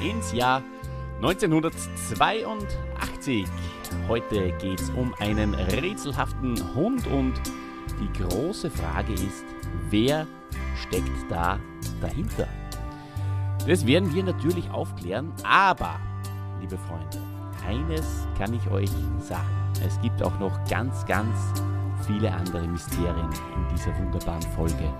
ins Jahr 1982. Heute geht es um einen rätselhaften Hund und die große Frage ist, wer steckt da dahinter? Das werden wir natürlich aufklären, aber, liebe Freunde, eines kann ich euch sagen. Es gibt auch noch ganz, ganz viele andere Mysterien in dieser wunderbaren Folge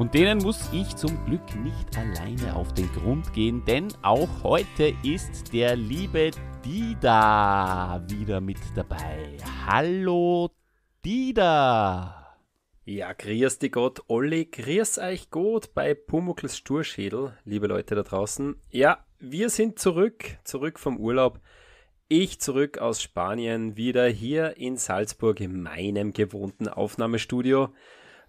und denen muss ich zum Glück nicht alleine auf den Grund gehen, denn auch heute ist der liebe Dida wieder mit dabei. Hallo Dida! Ja, grüß die Gott, Olli, grüß euch gut bei Pumuckls Sturschädel, liebe Leute da draußen. Ja, wir sind zurück, zurück vom Urlaub. Ich zurück aus Spanien, wieder hier in Salzburg in meinem gewohnten Aufnahmestudio.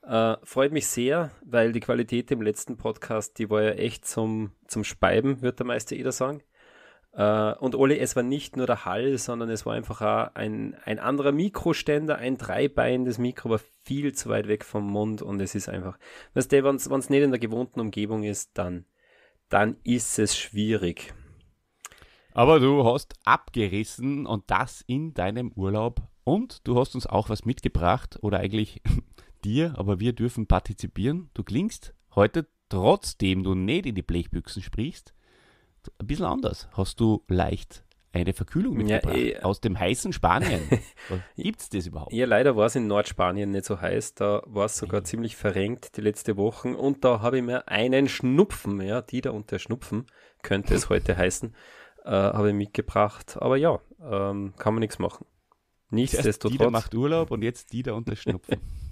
Äh, freut mich sehr, weil die Qualität im letzten Podcast, die war ja echt zum, zum Speiben, wird der Meister Eder sagen. Äh, und Oli, es war nicht nur der Hall, sondern es war einfach auch ein, ein anderer Mikroständer, ein dreibeinendes Mikro war viel zu weit weg vom Mund und es ist einfach, weißt du, wenn es nicht in der gewohnten Umgebung ist, dann, dann ist es schwierig. Aber du hast abgerissen und das in deinem Urlaub. Und du hast uns auch was mitgebracht oder eigentlich dir, aber wir dürfen partizipieren. Du klingst heute, trotzdem du nicht in die Blechbüchsen sprichst, ein bisschen anders. Hast du leicht eine Verkühlung mitgebracht ja, äh, eh. aus dem heißen Spanien. Gibt es das überhaupt? Ja, leider war es in Nordspanien nicht so heiß. Da war es sogar ja. ziemlich verrenkt die letzte Wochen. Und da habe ich mir einen Schnupfen, ja, die da unter Schnupfen könnte es heute heißen, äh, habe ich mitgebracht. Aber ja, ähm, kann man nichts machen. Nichtsdestotrotz. Die macht Urlaub und jetzt die da unter Schnupfen.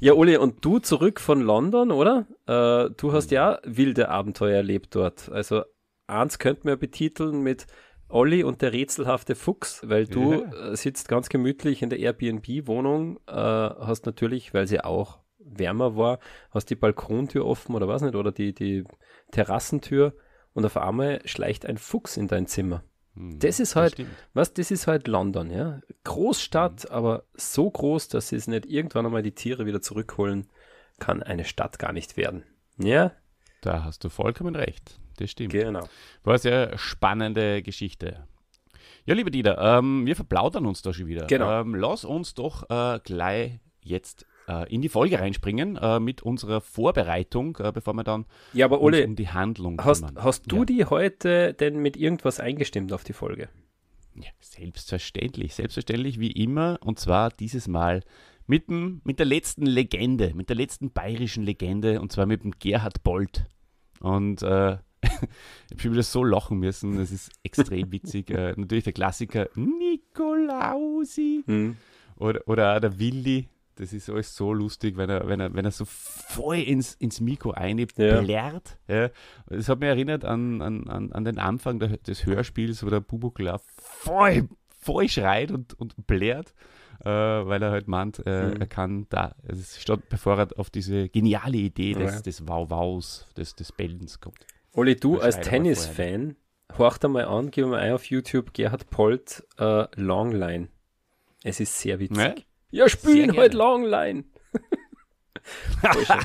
Ja, Uli, und du zurück von London, oder? Äh, du hast mhm. ja wilde Abenteuer erlebt dort. Also eins könnten wir betiteln mit Olli und der rätselhafte Fuchs, weil du ja. Äh, sitzt ganz gemütlich in der Airbnb-Wohnung, äh, hast natürlich, weil sie auch wärmer war, hast die Balkontür offen oder was nicht, oder die, die Terrassentür und auf einmal schleicht ein Fuchs in dein Zimmer. Hm, das ist halt, das was, das ist halt London, ja. Großstadt, mhm. aber so groß, dass sie es nicht irgendwann einmal die Tiere wieder zurückholen, kann eine Stadt gar nicht werden. Ja? Da hast du vollkommen recht. Das stimmt. Genau. War eine sehr spannende Geschichte. Ja, lieber Dieter, ähm, wir verplaudern uns da schon wieder. Genau. Ähm, lass uns doch äh, gleich jetzt äh, in die Folge reinspringen äh, mit unserer Vorbereitung, äh, bevor wir dann ja, aber Ole, um die Handlung hast, kümmern. Hast du ja. die heute denn mit irgendwas eingestimmt auf die Folge? Ja, selbstverständlich, selbstverständlich wie immer und zwar dieses Mal mit, dem, mit der letzten Legende, mit der letzten bayerischen Legende und zwar mit dem Gerhard Bolt. Und äh, ich habe schon wieder so lachen müssen, das ist extrem witzig. äh, natürlich der Klassiker Nikolausi hm. oder, oder auch der Willi, das ist alles so lustig, wenn er, wenn er, wenn er so voll ins, ins Mikro einblärt. Ja. ja. Das hat mich erinnert an, an, an, an den Anfang des Hörspiels, wo der Bubukla voll, voll schreit und, und blärt. Äh, weil er halt meint, äh, mhm. er kann da, also statt bevor er auf diese geniale Idee des, ja. des Wow-Wows, des, des Bellens kommt. Olli, du als Tennis-Fan, horcht einmal an, gib mal ein auf YouTube Gerhard Polt äh, Longline. Es ist sehr witzig. Ne? Wir spielen heute Longline.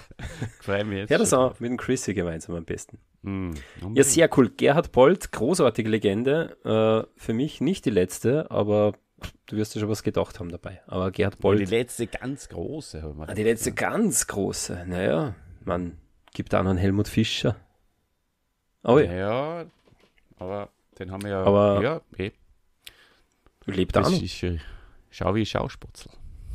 Freue mich Ja, das auch mit dem Chrissy gemeinsam am besten. Mm, ja, sehr cool. Gerhard Bolt, großartige Legende. Äh, für mich nicht die letzte, aber du wirst dir schon was gedacht haben dabei. Aber Gerhard Bolt. Ja, die letzte ganz große. Haben wir ah, die letzte ganz große. Naja, man gibt auch noch einen Helmut Fischer. Oh ja. ja. aber den haben wir ja. Aber ja, hey. Eh. lebt auch noch. Ist, ist, äh, schau wie Schausputzl.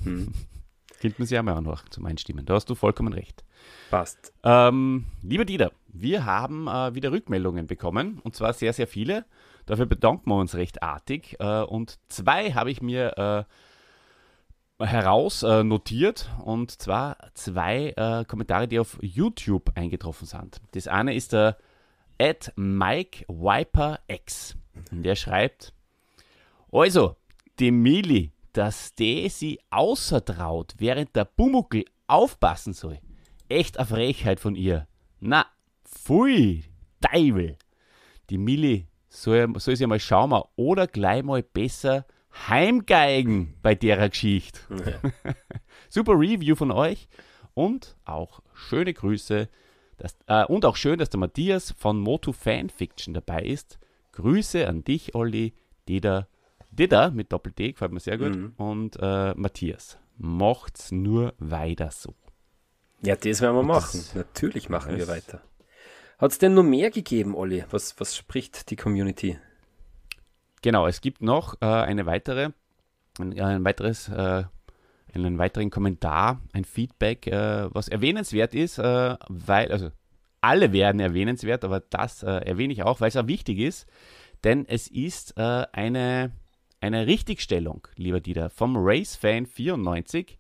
Mhm. Könnte man sich auch mal zum Einstimmen. Da hast du vollkommen recht. Passt. Ähm, lieber Dieter, wir haben äh, wieder Rückmeldungen bekommen und zwar sehr, sehr viele. Dafür bedanken wir uns recht artig. Äh, und zwei habe ich mir äh, heraus äh, notiert und zwar zwei äh, Kommentare, die auf YouTube eingetroffen sind. Das eine ist der äh, at Mike Wiper X. Und der schreibt: Also, die Mili dass der sie außertraut, während der Bumuckel aufpassen soll. Echt eine Frechheit von ihr. Na, pfui, Teufel. Die Milli soll, soll sie mal schauen oder gleich mal besser heimgeigen bei der Geschichte. Ja. Super Review von euch und auch schöne Grüße. Dass, äh, und auch schön, dass der Matthias von Motu Fanfiction dabei ist. Grüße an dich, Olli, die da Dida mit Doppel-D gefällt mir sehr gut. Mhm. Und äh, Matthias, macht's nur weiter so. Ja, das werden wir machen. Das Natürlich machen wir weiter. Hat es denn noch mehr gegeben, Olli? Was, was spricht die Community? Genau, es gibt noch äh, eine weitere, ein, ein weiteres, äh, einen weiteren Kommentar, ein Feedback, äh, was erwähnenswert ist, äh, weil, also alle werden erwähnenswert, aber das äh, erwähne ich auch, weil es auch wichtig ist, denn es ist äh, eine eine Richtigstellung, lieber Dieter, vom racefan 94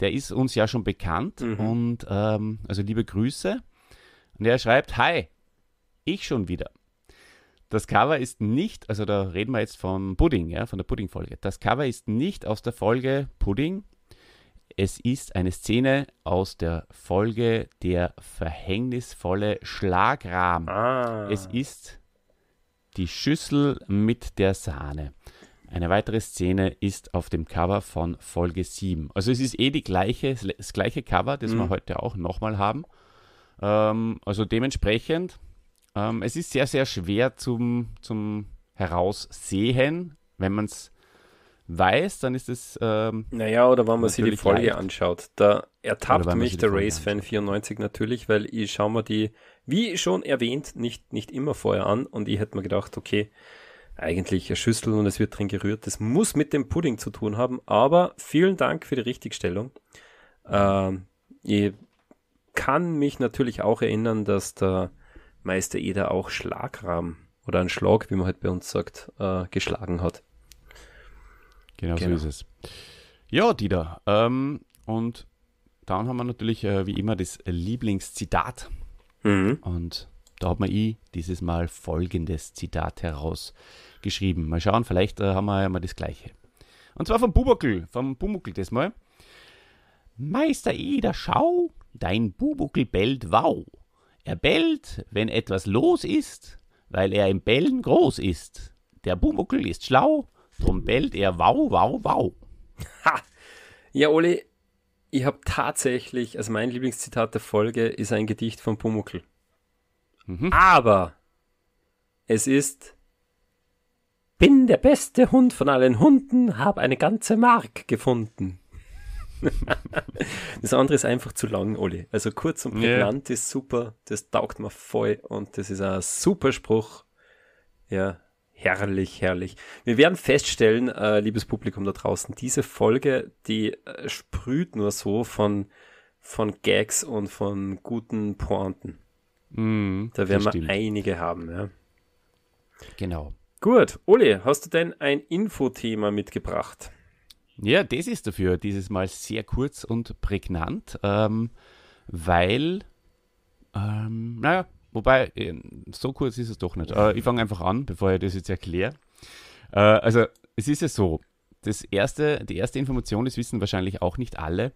Der ist uns ja schon bekannt mhm. und ähm, also liebe Grüße. Und er schreibt: Hi, ich schon wieder. Das Cover ist nicht, also da reden wir jetzt vom Pudding, ja, von der Pudding-Folge. Das Cover ist nicht aus der Folge Pudding. Es ist eine Szene aus der Folge Der verhängnisvolle Schlagrahmen. Ah. Es ist die Schüssel mit der Sahne. Eine weitere Szene ist auf dem Cover von Folge 7. Also es ist eh die gleiche, das gleiche Cover, das mhm. wir heute auch nochmal haben. Ähm, also dementsprechend, ähm, es ist sehr, sehr schwer zum, zum Heraussehen. Wenn man es weiß, dann ist es. Ähm, naja, oder wenn man sich die Folge leicht. anschaut. Da ertappt mich der Race-Fan 94 natürlich, weil ich schaue mir die, wie schon erwähnt, nicht, nicht immer vorher an und ich hätte mir gedacht, okay, eigentlich eine Schüssel und es wird drin gerührt. Das muss mit dem Pudding zu tun haben, aber vielen Dank für die Richtigstellung. Ähm, ich kann mich natürlich auch erinnern, dass der Meister Eder auch Schlagrahmen oder einen Schlag, wie man halt bei uns sagt, äh, geschlagen hat. Genau, genau, so ist es. Ja, Dieter, ähm, und dann haben wir natürlich äh, wie immer das Lieblingszitat. Mhm. Und da hat man ich eh dieses Mal folgendes Zitat herausgeschrieben. Mal schauen, vielleicht äh, haben wir ja mal das gleiche. Und zwar vom Bubuckel, vom Bubuckel das mal. Meister Eder, schau, dein Bubuckel bellt wow. Er bellt, wenn etwas los ist, weil er im Bellen groß ist. Der Bubuckel ist schlau, drum bellt er wow, wow, wow. Ha! Ja, Oli, ich habe tatsächlich, also mein Lieblingszitat der Folge ist ein Gedicht von Pumuckl. Mhm. Aber es ist bin der beste Hund von allen Hunden, habe eine ganze Mark gefunden. das andere ist einfach zu lang, Olli. Also kurz und prägnant yeah. ist super, das taugt mir voll und das ist ein super Spruch. Ja, herrlich, herrlich. Wir werden feststellen, äh, liebes Publikum da draußen, diese Folge, die äh, sprüht nur so von, von Gags und von guten Pointen. Mhm, da werden wir stimmt. einige haben, ja. Genau. Gut, Ole, hast du denn ein Infothema mitgebracht? Ja, das ist dafür dieses Mal sehr kurz und prägnant, ähm, weil, ähm, naja, wobei, äh, so kurz ist es doch nicht. Äh, ich fange einfach an, bevor ich das jetzt erkläre. Äh, also, es ist ja so, das erste, die erste Information, das wissen wahrscheinlich auch nicht alle,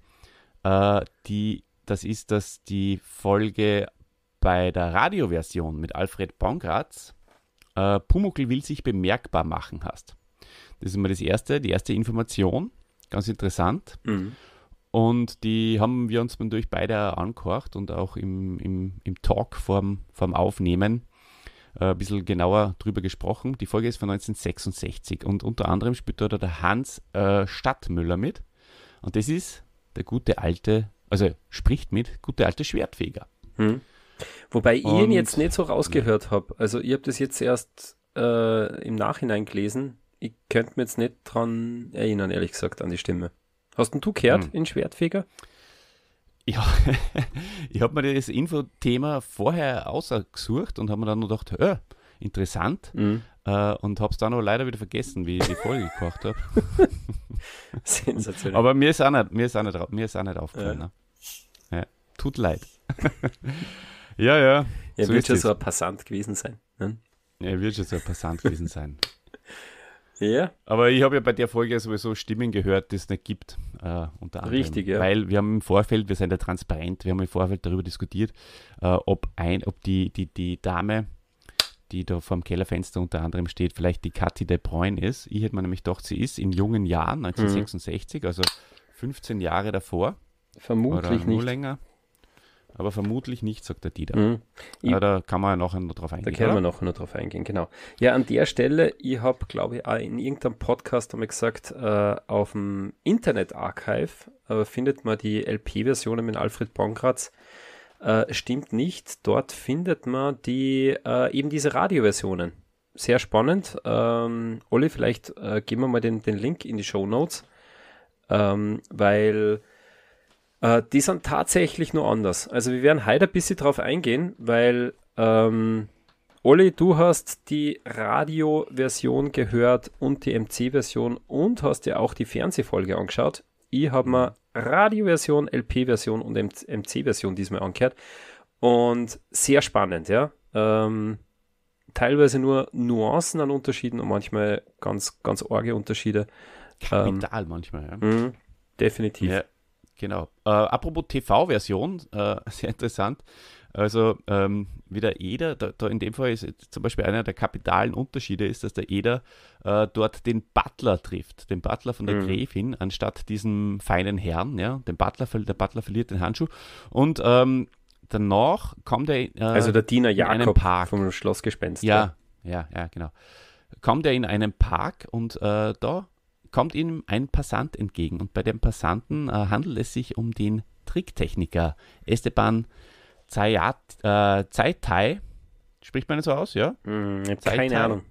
äh, die, das ist, dass die Folge bei der Radioversion mit Alfred Bongratz äh, Pumuckl will sich bemerkbar machen hast. Das ist immer das erste, die erste Information, ganz interessant. Mhm. Und die haben wir uns dann durch beide angehört und auch im, im, im Talk vorm, vorm Aufnehmen äh, ein bisschen genauer drüber gesprochen. Die Folge ist von 1966 und unter anderem spielt da der Hans äh, Stadtmüller mit. Und das ist der gute alte, also spricht mit, gute alte Schwertfeger. Hm. Wobei ich ihn jetzt nicht so rausgehört habe. Also ich habe das jetzt erst äh, im Nachhinein gelesen. Ich könnte mir jetzt nicht dran erinnern, ehrlich gesagt, an die Stimme. Hast denn du gehört hm. in Schwertfeger? Ja, ich habe mir das Infothema vorher ausgesucht und habe mir dann nur gedacht, äh, interessant. Mhm. Äh, und habe es dann aber leider wieder vergessen, wie ich die Folge gekocht habe. Sensationell. Aber mir ist auch nicht, mir ist auch nicht, mir ist auch nicht aufgefallen. Ja. Ne? Ja, tut leid. Ja, ja. Er so wird ja so ein Passant gewesen sein. Ne? Er wird ja so ein Passant gewesen sein. Ja. Aber ich habe ja bei der Folge sowieso Stimmen gehört, die es nicht gibt. Äh, unter anderem. Richtig, ja. Weil wir haben im Vorfeld, wir sind ja transparent, wir haben im Vorfeld darüber diskutiert, äh, ob, ein, ob die, die, die Dame, die da vorm Kellerfenster unter anderem steht, vielleicht die Kathi de Bruyne ist. Ich hätte mir nämlich gedacht, sie ist in jungen Jahren, 1966, mhm. also 15 Jahre davor. Vermutlich nicht. länger. Aber vermutlich nicht, sagt der Dieter. Mhm. Ich, da kann man ja nachher noch drauf eingehen. Da können wir nachher noch drauf eingehen, genau. Ja, an der Stelle, ich habe, glaube ich, auch in irgendeinem Podcast einmal gesagt, äh, auf dem Internet-Archive äh, findet man die LP-Versionen mit Alfred Bongratz. Äh, stimmt nicht, dort findet man die, äh, eben diese Radioversionen. Sehr spannend. Ähm, Olli, vielleicht äh, geben wir mal den, den Link in die Show Notes, ähm, weil äh, die sind tatsächlich nur anders. Also wir werden heute ein bisschen drauf eingehen, weil ähm, Olli, du hast die Radio-Version gehört und die MC-Version und hast dir auch die Fernsehfolge angeschaut. Ich habe mir Radio-Version, LP-Version und MC-Version diesmal angehört. Und sehr spannend, ja. Ähm, teilweise nur Nuancen an Unterschieden und manchmal ganz, ganz arge Unterschiede. Kapital ähm, manchmal, ja. Mh, definitiv. Ja. Genau. Äh, apropos TV-Version, äh, sehr interessant. Also ähm, wieder Eder, da, da, in dem Fall ist zum Beispiel einer der kapitalen Unterschiede ist, dass der Eder äh, dort den Butler trifft, den Butler von der mhm. Gräfin, anstatt diesem feinen Herrn. Ja, den Butler, der Butler verliert den Handschuh. Und ähm, danach kommt er. Äh, also der Diener Jakob Park. vom Schlossgespenst. Ja, ja, ja, genau. Kommt er in einen Park und äh, da kommt ihm ein Passant entgegen und bei dem Passanten äh, handelt es sich um den Tricktechniker Esteban Zayat, äh, Zaytai. Spricht man das so aus, ja? Mm, keine Ahnung.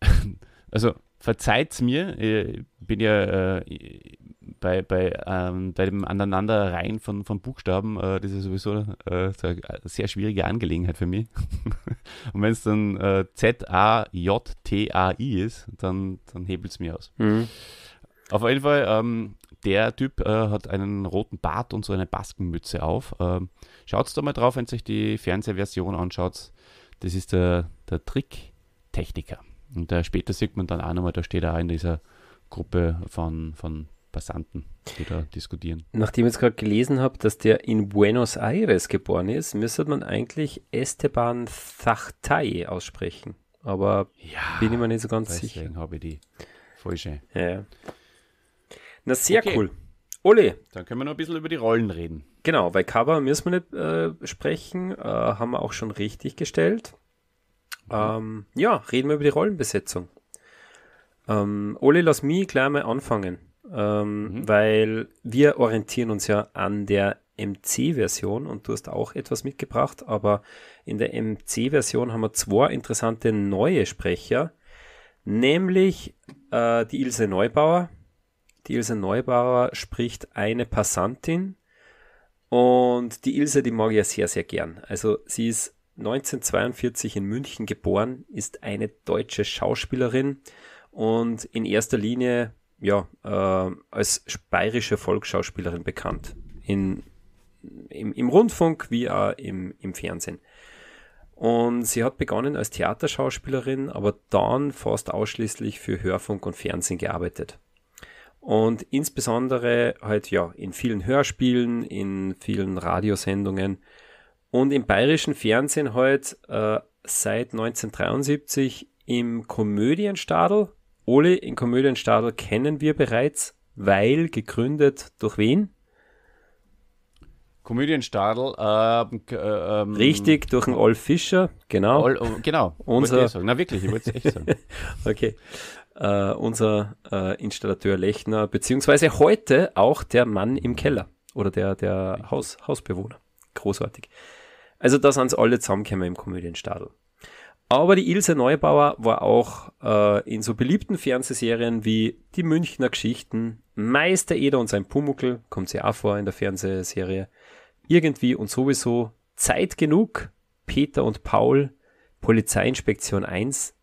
Also verzeiht's mir, ich äh, bin ja äh, bei, bei, ähm, bei dem Aneinanderreihen von, von Buchstaben, äh, das ist sowieso äh, so eine sehr schwierige Angelegenheit für mich. und wenn es dann äh, Z-A-J-T-A-I ist, dann, dann hebelt es mir aus. Mhm. Auf jeden Fall, ähm, der Typ äh, hat einen roten Bart und so eine Baskenmütze auf. Ähm, schaut da mal drauf, wenn sich die Fernsehversion anschaut. Das ist der, der Trick-Techniker. Und äh, später sieht man dann auch nochmal, da steht er auch in dieser Gruppe von, von Passanten, die da diskutieren. Nachdem ich jetzt gerade gelesen habe, dass der in Buenos Aires geboren ist, müsste man eigentlich Esteban Zachtay aussprechen. Aber ja, bin ich mir nicht so ganz deswegen sicher. Deswegen habe ich die falsche. Ja, Na, sehr okay. cool. Ole. Dann können wir noch ein bisschen über die Rollen reden. Genau, weil Cover müssen wir nicht äh, sprechen, äh, haben wir auch schon richtig gestellt. Mhm. Ähm, ja, reden wir über die Rollenbesetzung. Ähm, Ole, lass mich gleich mal anfangen ähm, mhm. weil wir orientieren uns ja an der MC-Version und du hast auch etwas mitgebracht, aber in der MC-Version haben wir zwei interessante neue Sprecher, nämlich äh, die Ilse Neubauer. Die Ilse Neubauer spricht eine Passantin und die Ilse, die mag ich ja sehr, sehr gern. Also sie ist 1942 in München geboren, ist eine deutsche Schauspielerin und in erster Linie ja, äh, als bayerische Volksschauspielerin bekannt. In, im, im, Rundfunk wie auch im, im Fernsehen. Und sie hat begonnen als Theaterschauspielerin, aber dann fast ausschließlich für Hörfunk und Fernsehen gearbeitet. Und insbesondere halt ja in vielen Hörspielen, in vielen Radiosendungen und im bayerischen Fernsehen halt äh, seit 1973 im Komödienstadel Ole in Komödienstadel kennen wir bereits, weil gegründet durch wen? Komödienstadel. Äh, äh, ähm, Richtig, durch den Olf Fischer, genau. Ol, oh, genau, unser, ich eh Na wirklich, ich wollte es echt sagen. okay. Äh, unser äh, Installateur Lechner, beziehungsweise heute auch der Mann im Keller oder der, der Haus, Hausbewohner. Großartig. Also da sind alle zusammengekommen im Komödienstadel. Aber die Ilse Neubauer war auch äh, in so beliebten Fernsehserien wie Die Münchner Geschichten, Meister Eder und sein Pumuckel, kommt sie auch vor in der Fernsehserie, irgendwie und sowieso, Zeit genug, Peter und Paul, Polizeiinspektion 1,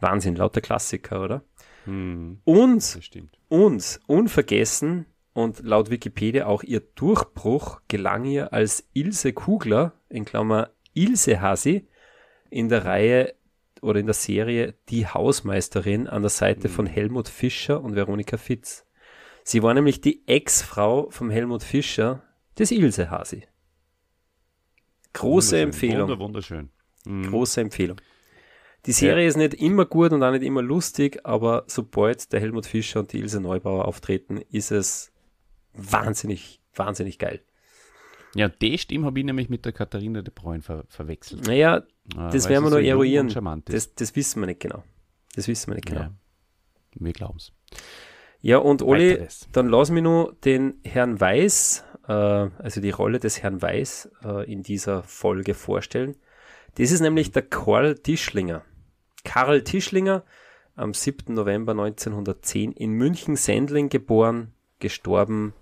Wahnsinn, lauter Klassiker, oder? Hm, und, und unvergessen und laut Wikipedia auch ihr Durchbruch gelang ihr als Ilse Kugler, in Klammer Ilse Hasi, in der Reihe oder in der Serie Die Hausmeisterin an der Seite mhm. von Helmut Fischer und Veronika Fitz. Sie war nämlich die Ex-Frau vom Helmut Fischer, des Ilse Hasi. Große wunderschön, Empfehlung. Wunderschön. Mhm. Große Empfehlung. Die Serie ja. ist nicht immer gut und auch nicht immer lustig, aber sobald der Helmut Fischer und die Ilse Neubauer auftreten, ist es wahnsinnig, wahnsinnig geil. Ja, die Stimme habe ich nämlich mit der Katharina de Bruyne ver verwechselt. Naja, ah, das werden wir noch so eruieren. Das, das, wissen wir nicht genau. Das wissen wir nicht genau. Ja, wir glauben es. Ja, und Oli, dann lass mich nur den Herrn Weiß, äh, also die Rolle des Herrn Weiß äh, in dieser Folge vorstellen. Das ist nämlich mhm. der Karl Tischlinger. Karl Tischlinger, am 7. November 1910 in München Sendling geboren, gestorben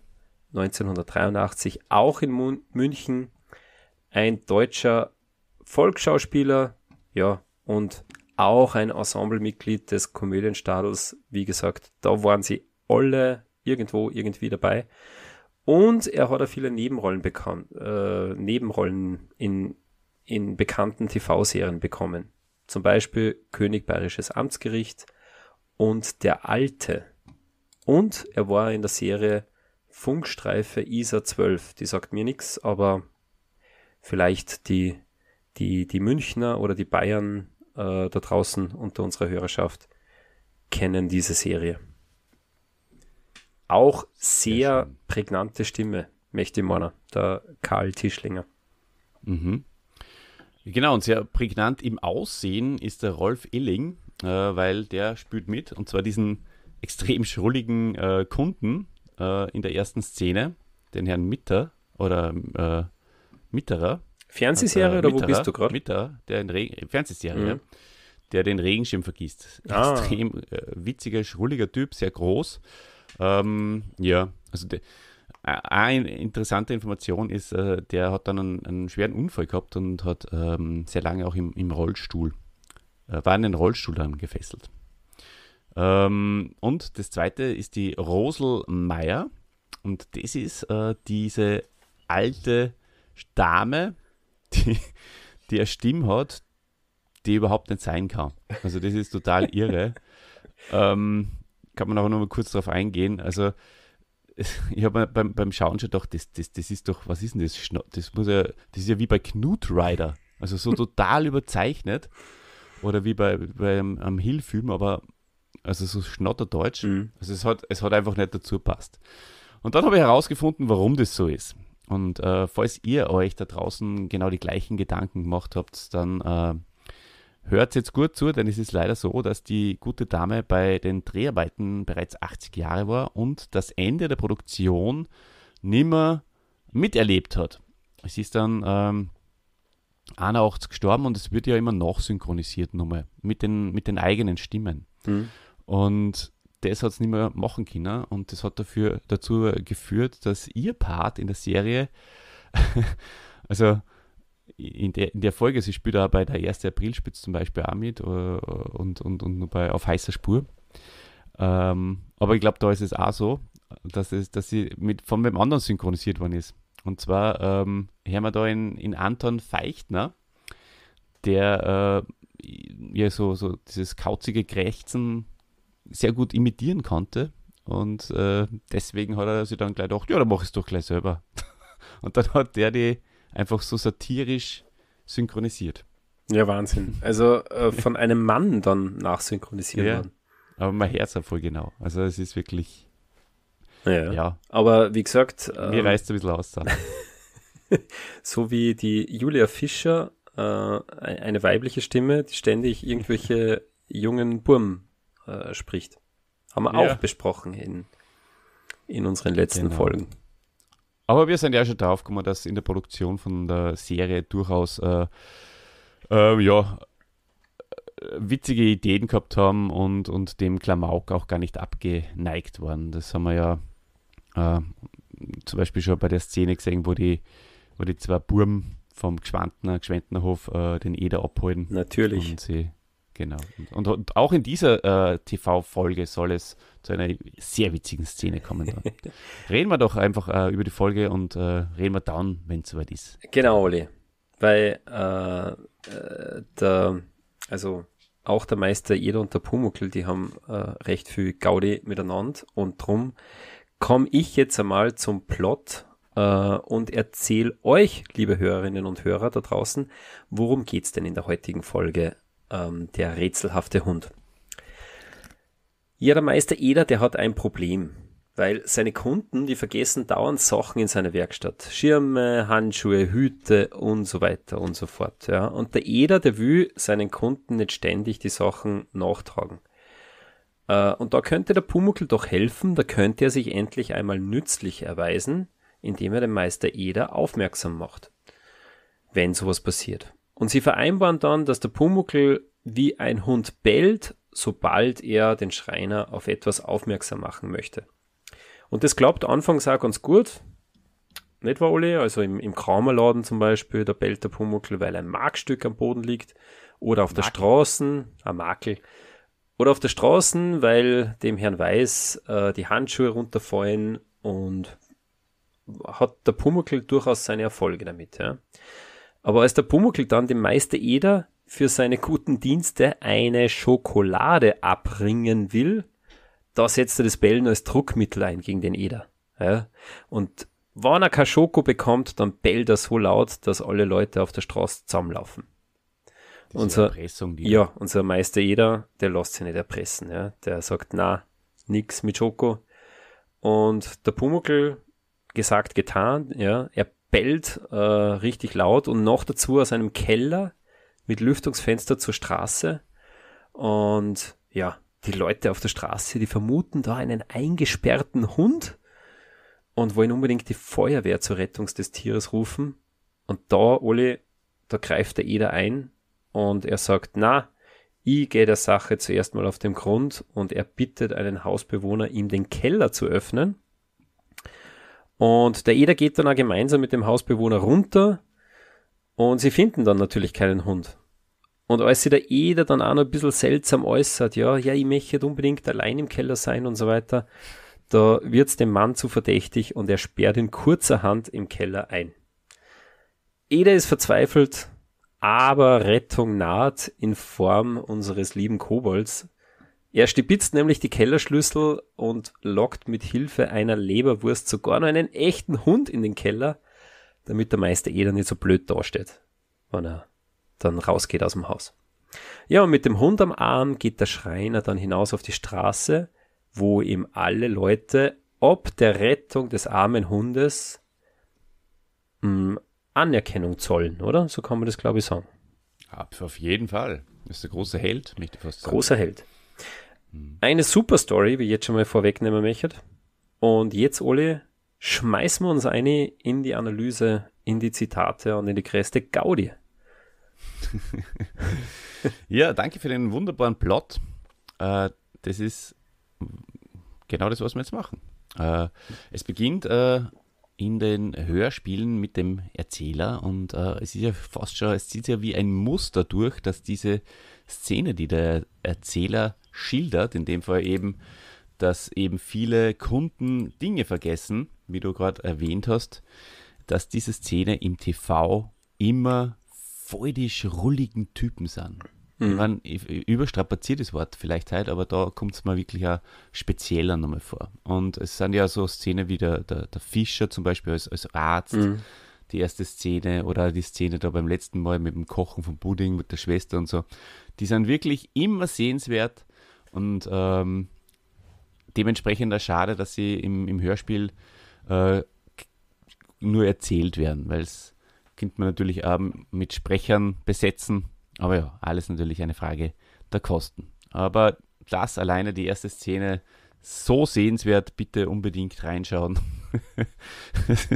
1983 auch in München. Ein deutscher Volksschauspieler, ja, und auch ein Ensemblemitglied des Komödienstadels. Wie gesagt, da waren sie alle irgendwo irgendwie dabei. Und er hat auch viele Nebenrollen, bekan äh, Nebenrollen in, in bekannten TV-Serien bekommen. Zum Beispiel König Bayerisches Amtsgericht und Der Alte. Und er war in der Serie Funkstreife ISA 12. Die sagt mir nichts, aber vielleicht die, die, die Münchner oder die Bayern äh, da draußen unter unserer Hörerschaft kennen diese Serie. Auch sehr, sehr prägnante Stimme, Mächtig Manner, der Karl Tischlinger. Mhm. Genau, und sehr prägnant im Aussehen ist der Rolf Illing, äh, weil der spielt mit und zwar diesen extrem schrulligen äh, Kunden, äh, in der ersten Szene den Herrn Mitter oder äh, Mitterer. Fernsehserie also, oder äh, Mitterer, wo bist du gerade? Mitterer, der in Regen, äh, Fernsehserie, mhm. ja, der den Regenschirm vergisst. Ah. Extrem äh, witziger, schrulliger Typ, sehr groß. Ähm, ja, also der. Äh, eine interessante Information ist, der hat dann einen, einen, schweren Unfall gehabt und hat ähm, sehr lange auch im, im Rollstuhl, war in den Rollstuhl dann gefesselt. Ähm, und das zweite ist die Rosel Meier. Und das ist äh, diese alte Dame, die, die eine Stimme hat, die überhaupt nicht sein kann. Also das ist total irre. ähm, kann man auch noch mal kurz darauf eingehen. Also ich habe beim, beim Schauen schon gedacht, das, das, das ist doch, was ist denn das? Das, muss ja, das ist ja wie bei Knut Rider. Also so total überzeichnet. Oder wie bei, bei einem Hill-Film, aber also so Schnotterdeutsch. Mhm. Also es hat, es hat einfach nicht dazu passt. Und dann habe ich herausgefunden, warum das so ist. Und äh, falls ihr euch da draußen genau die gleichen Gedanken gemacht habt, dann äh, hört jetzt gut zu, denn es ist leider so, dass die gute Dame bei den Dreharbeiten bereits 80 Jahre war und das Ende der Produktion nimmer miterlebt hat. Es ist dann ähm, 81 gestorben und es wird ja immer nachsynchronisiert nochmal mit den, mit den eigenen Stimmen. Mhm. Und das hat es nicht mehr machen können. Und das hat dafür, dazu geführt, dass ihr Part in der Serie, also in der, in der Folge, sie spielt auch bei der 1. April-Spitz zum Beispiel auch mit äh, und, und, und bei Auf heißer Spur. Ähm, aber ich glaube, da ist es auch so, dass, es, dass sie mit, von wem anderen synchronisiert worden ist. Und zwar ähm, hören wir da in, in Anton Feichtner, der äh, ja so, so dieses kauzige Krächzen sehr gut imitieren konnte. Und äh, deswegen hat er sich dann gleich gedacht, ja, dann mache ich es doch gleich selber. und dann hat der die einfach so satirisch synchronisiert. Ja, Wahnsinn. Also äh, von einem Mann dann nachsynchronisiert ja, Aber mein Herz hat voll genau. Also es ist wirklich. Ja. ja. Aber wie gesagt. Mir ähm, reißt ein bisschen aus dann. so wie die Julia Fischer, äh, e-, eine weibliche Stimme, die ständig irgendwelche jungen Burm äh, spricht. Haben wir ja. auch besprochen in, in unseren letzten genau. Folgen. Aber wir sind ja schon drauf gekommen, dass in der Produktion von der Serie durchaus äh, ähm, äh, ja, witzige Ideen gehabt haben und, und dem Klamauk auch gar nicht abgeneigt waren. Das haben wir ja äh, zum Beispiel schon bei der Szene gesehen, wo die, wo die zwei Burm vom Geschwantner, Geschwentnerhof äh, den Eder abholen. Natürlich. Und sie Genau. Und, und, auch in dieser äh, TV-Folge soll es zu einer sehr witzigen Szene kommen. reden wir doch einfach äh, über die Folge und äh, reden wir dann, wenn es soweit ist. Genau, Oli. Weil äh, äh, der, also auch der Meister Eder und der Pumuckl, die haben äh, recht viel Gaudi miteinander und drum komme ich jetzt einmal zum Plot und erzähle euch, liebe Hörerinnen und Hörer da draußen, worum geht es denn in der heutigen Folge? ähm, der rätselhafte Hund. Ja, der Meister Eder, der hat ein Problem, weil seine Kunden, die vergessen dauernd Sachen in seiner Werkstatt. Schirme, Handschuhe, Hüte und so weiter und so fort. Ja. Und der Eder, der will seinen Kunden nicht ständig die Sachen nachtragen. Äh, und da könnte der Pumuckl doch helfen, da könnte er sich endlich einmal nützlich erweisen, indem er den Meister Eder aufmerksam macht, wenn sowas passiert. Und sie vereinbaren dann, dass der Pumuckl wie ein Hund bellt, sobald er den Schreiner auf etwas aufmerksam machen möchte. Und das glaubt anfangs auch ganz gut. Nicht wahr, Ole? Also im, im Kramerladen zum Beispiel, da bellt der Pumuckl, weil ein Markstück am Boden liegt. Oder auf Makel. der Straße, ein Makel. Oder auf der Straße, weil dem Herrn Weiß äh, die Handschuhe runterfallen und hat der Pumuckl durchaus seine Erfolge damit. Ja? Aber als der Pumuckl dann dem Meister Eder für seine guten Dienste eine Schokolade abringen will, da setzt er das Bellen als Druckmittel ein gegen den Eder. Ja? Und wenn er kein Schoko bekommt, dann bellt er so laut, dass alle Leute auf der Straße zusammenlaufen. Unser, Erpressung, ja, unser Meister Eder, der lässt sich nicht erpressen. Ja? Der sagt, na, nix mit Schoko. Und der Pumuckl, gesagt, getan, ja, er bellt äh, richtig laut und noch dazu aus einem Keller mit Lüftungsfenster zur Straße. Und ja, die Leute auf der Straße, die vermuten da einen eingesperrten Hund und wollen unbedingt die Feuerwehr zur Rettung des Tieres rufen. Und da, Ole, da greift der Eder ein und er sagt, na, ich gehe der Sache zuerst mal auf den Grund und er bittet einen Hausbewohner, ihm den Keller zu öffnen. Und der Eder geht dann auch gemeinsam mit dem Hausbewohner runter und sie finden dann natürlich keinen Hund. Und als sich der Eder dann auch noch ein bisschen seltsam äußert, ja, ja, ich möchte unbedingt allein im Keller sein und so weiter, da wird es dem Mann zu verdächtig und er sperrt ihn kurzerhand im Keller ein. Eder ist verzweifelt, aber Rettung naht in Form unseres lieben Kobolds, er stibitzt nämlich die Kellerschlüssel und lockt mit Hilfe einer Leberwurst sogar noch einen echten Hund in den Keller, damit der Meister eh dann nicht so blöd dasteht, wenn er dann rausgeht aus dem Haus. Ja, und mit dem Hund am Arm geht der Schreiner dann hinaus auf die Straße, wo ihm alle Leute ob der Rettung des armen Hundes mh, hm, Anerkennung zollen, oder? So kann man das, glaube ich, sagen. Auf jeden Fall. Ist der große Held, möchte ich fast sagen. Großer Held. Eine super Story, wie ich jetzt schon mal vorwegnehmen möchte. Und jetzt, Ole, schmeißen wir uns eine in die Analyse, in die Zitate und in die Kreste Gaudi. ja, danke für den wunderbaren Plot. Äh, das ist genau das, was wir jetzt machen. Äh, es beginnt äh, in den Hörspielen mit dem Erzähler und es ist ja fast schon, es zieht ja wie ein Muster durch, dass diese Szene, die der Erzähler schildert, in dem Fall eben, dass eben viele Kunden Dinge vergessen, wie du gerade erwähnt hast, dass diese Szene im TV immer feudisch rulligen Typen sind. Mhm. Ich meine, überstrapaziertes Wort vielleicht halt, aber da kommt es mir wirklich auch spezieller nochmal vor. Und es sind ja so Szenen wie der, der, der Fischer zum Beispiel als, als Arzt. Mhm die erste Szene oder die Szene da beim letzten Mal mit dem Kochen von Pudding mit der Schwester und so, die sind wirklich immer sehenswert und ähm, dementsprechend auch schade, dass sie im, im Hörspiel äh, nur erzählt werden, weil es könnte man natürlich auch mit Sprechern besetzen, aber ja, alles natürlich eine Frage der Kosten. Aber das alleine, die erste Szene, so sehenswert, bitte unbedingt reinschauen.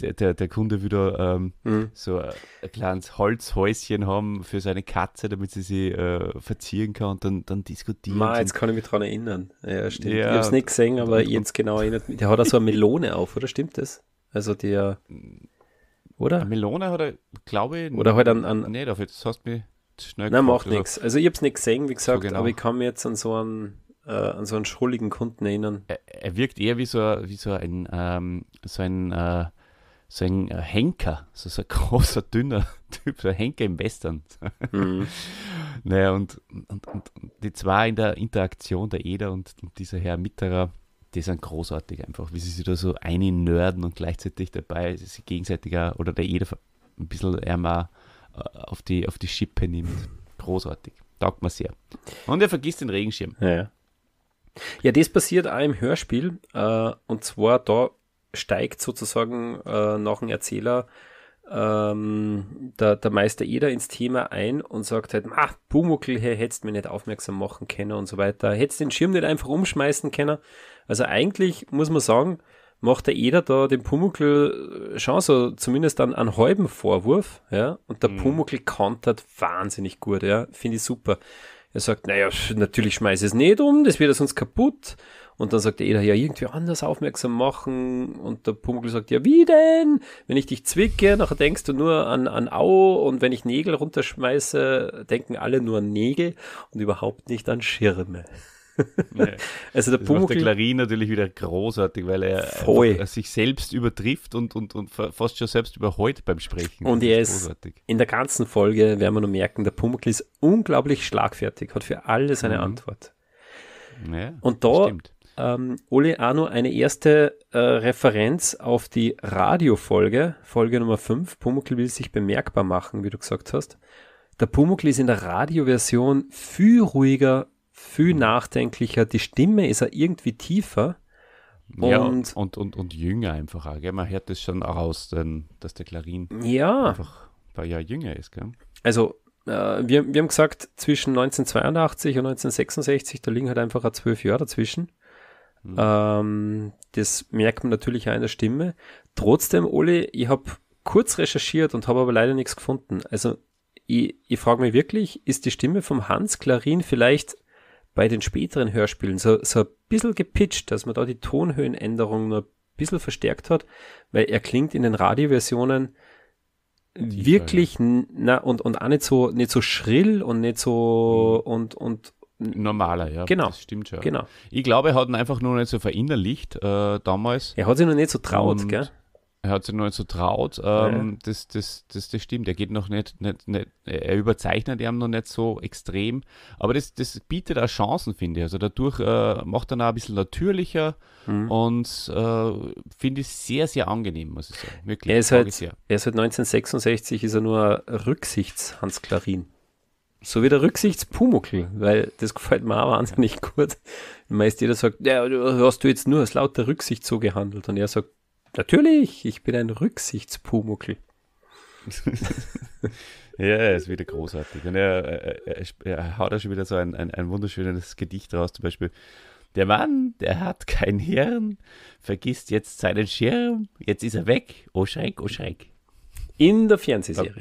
der, der Kunde wieder ähm, mhm. so äh, ein, kleines Holzhäuschen haben für seine Katze, damit sie sie äh, verzieren kann und dann, dann diskutieren. Ma, jetzt kann ich mich daran erinnern. Ja, stimmt. Ja, ich habe es nicht gesehen, aber und, jetzt genau erinnert mich. Der hat auch so eine Melone auf, oder stimmt das? Also der. Oder? Eine Melone hat er, glaube ich. Oder halt an. an nee, dafür, das hast heißt mir schnell. Nein, geguckt, macht nichts. Also ich habe es nicht gesehen, wie gesagt, so genau. aber ich kann mir jetzt an so einen äh, an so einen schrulligen Kunden erinnern. Er, er, wirkt eher wie so, wie so ein, ähm, so ein, äh, so ein äh, Henker, so, so ein großer, dünner Typ, so ein Henker im Western. Mhm. naja, und, und, und, und, die zwei in der Interaktion, der Eder und, und dieser Herr Mitterer, die sind großartig einfach, wie sie sich da so einen nörden und gleichzeitig dabei sie gegenseitig auch, oder der Eder ein bisschen ärmer äh, auf die, auf die Schippe nimmt. Großartig. Taugt mir sehr. Und er vergisst den Regenschirm. Ja, ja. Ja, das passiert auch im Hörspiel. Äh, und zwar da steigt sozusagen äh, nach dem Erzähler ähm, der, der Meister Eder ins Thema ein und sagt halt, ach, Pumuckl, hier hättest mir nicht aufmerksam machen können und so weiter. Hättest den Schirm nicht einfach umschmeißen können. Also eigentlich muss man sagen, macht der Eder da dem Pumuckl äh, schon so zumindest einen, einen halben Vorwurf, ja, und der mhm. Pumuckl kontert wahnsinnig gut, ja, finde ich super. Er sagt, naja, natürlich schmeiß es nicht um, das wird er sonst kaputt. Und dann sagt er, ja, irgendwie anders aufmerksam machen. Und der Punkel sagt, ja, wie denn? Wenn ich dich zwicke, nachher denkst du nur an, an Au. Und wenn ich Nägel runterschmeiße, denken alle nur an Nägel und überhaupt nicht an Schirme. Nee. also der das Pumuckl... der Clarin natürlich wieder großartig, weil er, sich selbst übertrifft und, und, und fast schon selbst überholt beim Sprechen. Und das er ist, großartig. in der ganzen Folge, werden wir nur merken, der Pumuckl ist unglaublich schlagfertig, hat für alles eine mhm. Antwort. Ja, und da ähm, Ole Arno eine erste äh, Referenz auf die Radiofolge, Folge Nummer 5. Pumuckl will sich bemerkbar machen, wie du gesagt hast. Der Pumuckl ist in der Radioversion viel ruhiger viel nachdenklicher, die Stimme ist ja irgendwie tiefer. Und, ja, und, und, und, und jünger einfach auch, gell? Man hört das schon auch aus, denn, dass der Klarin ja. einfach ein paar Jahre jünger ist, gell? Also, äh, wir, wir haben gesagt, zwischen 1982 und 1966, da liegen halt einfach zwölf Jahre dazwischen. Mhm. Ähm, das merkt man natürlich auch in der Stimme. Trotzdem, Oli, ich habe kurz recherchiert und habe aber leider nichts gefunden. Also, ich, ich frage mich wirklich, ist die Stimme vom Hans Klarin vielleicht bei den späteren Hörspielen so, so ein bisschen gepitcht, dass man da die Tonhöhenänderung nur ein bisschen verstärkt hat, weil er klingt in den Radioversionen die wirklich Frage. na, und, und auch nicht so, nicht so schrill und nicht so mhm. und, und normaler, ja. Genau. Das stimmt schon. Genau. Ich glaube, er hat ihn einfach nur nicht so verinnerlicht äh, damals. Er hat sich noch nicht so traut, und, gell? Er hat sich noch nicht so traut. Ähm, ja. das, das, das, das stimmt. Er geht noch nicht, nicht, nicht er überzeichnet ihn noch nicht so extrem. Aber das, das bietet auch Chancen, finde ich. Also dadurch äh, macht er ihn auch ein bisschen natürlicher mhm. und äh, finde ich sehr, sehr angenehm, muss ich sagen. Wirklich. Er ist, halt, er ist halt 1966 ist er nur Rücksichts-Hans Klarin. So wie der Rücksichtspumuckel, weil das gefällt mir auch wahnsinnig gut. Meist jeder sagt, ja, hast du jetzt nur aus lauter Rücksicht so gehandelt? Und er sagt, Natürlich, ich bin ein Rücksichtspumuckel. ja, er ist wieder großartig. Und er, er, er haut auch schon wieder so ein, ein, ein wunderschönes Gedicht raus, zum Beispiel. Der Mann, der hat kein Hirn, vergisst jetzt seinen Schirm, jetzt ist er weg. Oh Schreck, oh Schreck. In der Fernsehserie.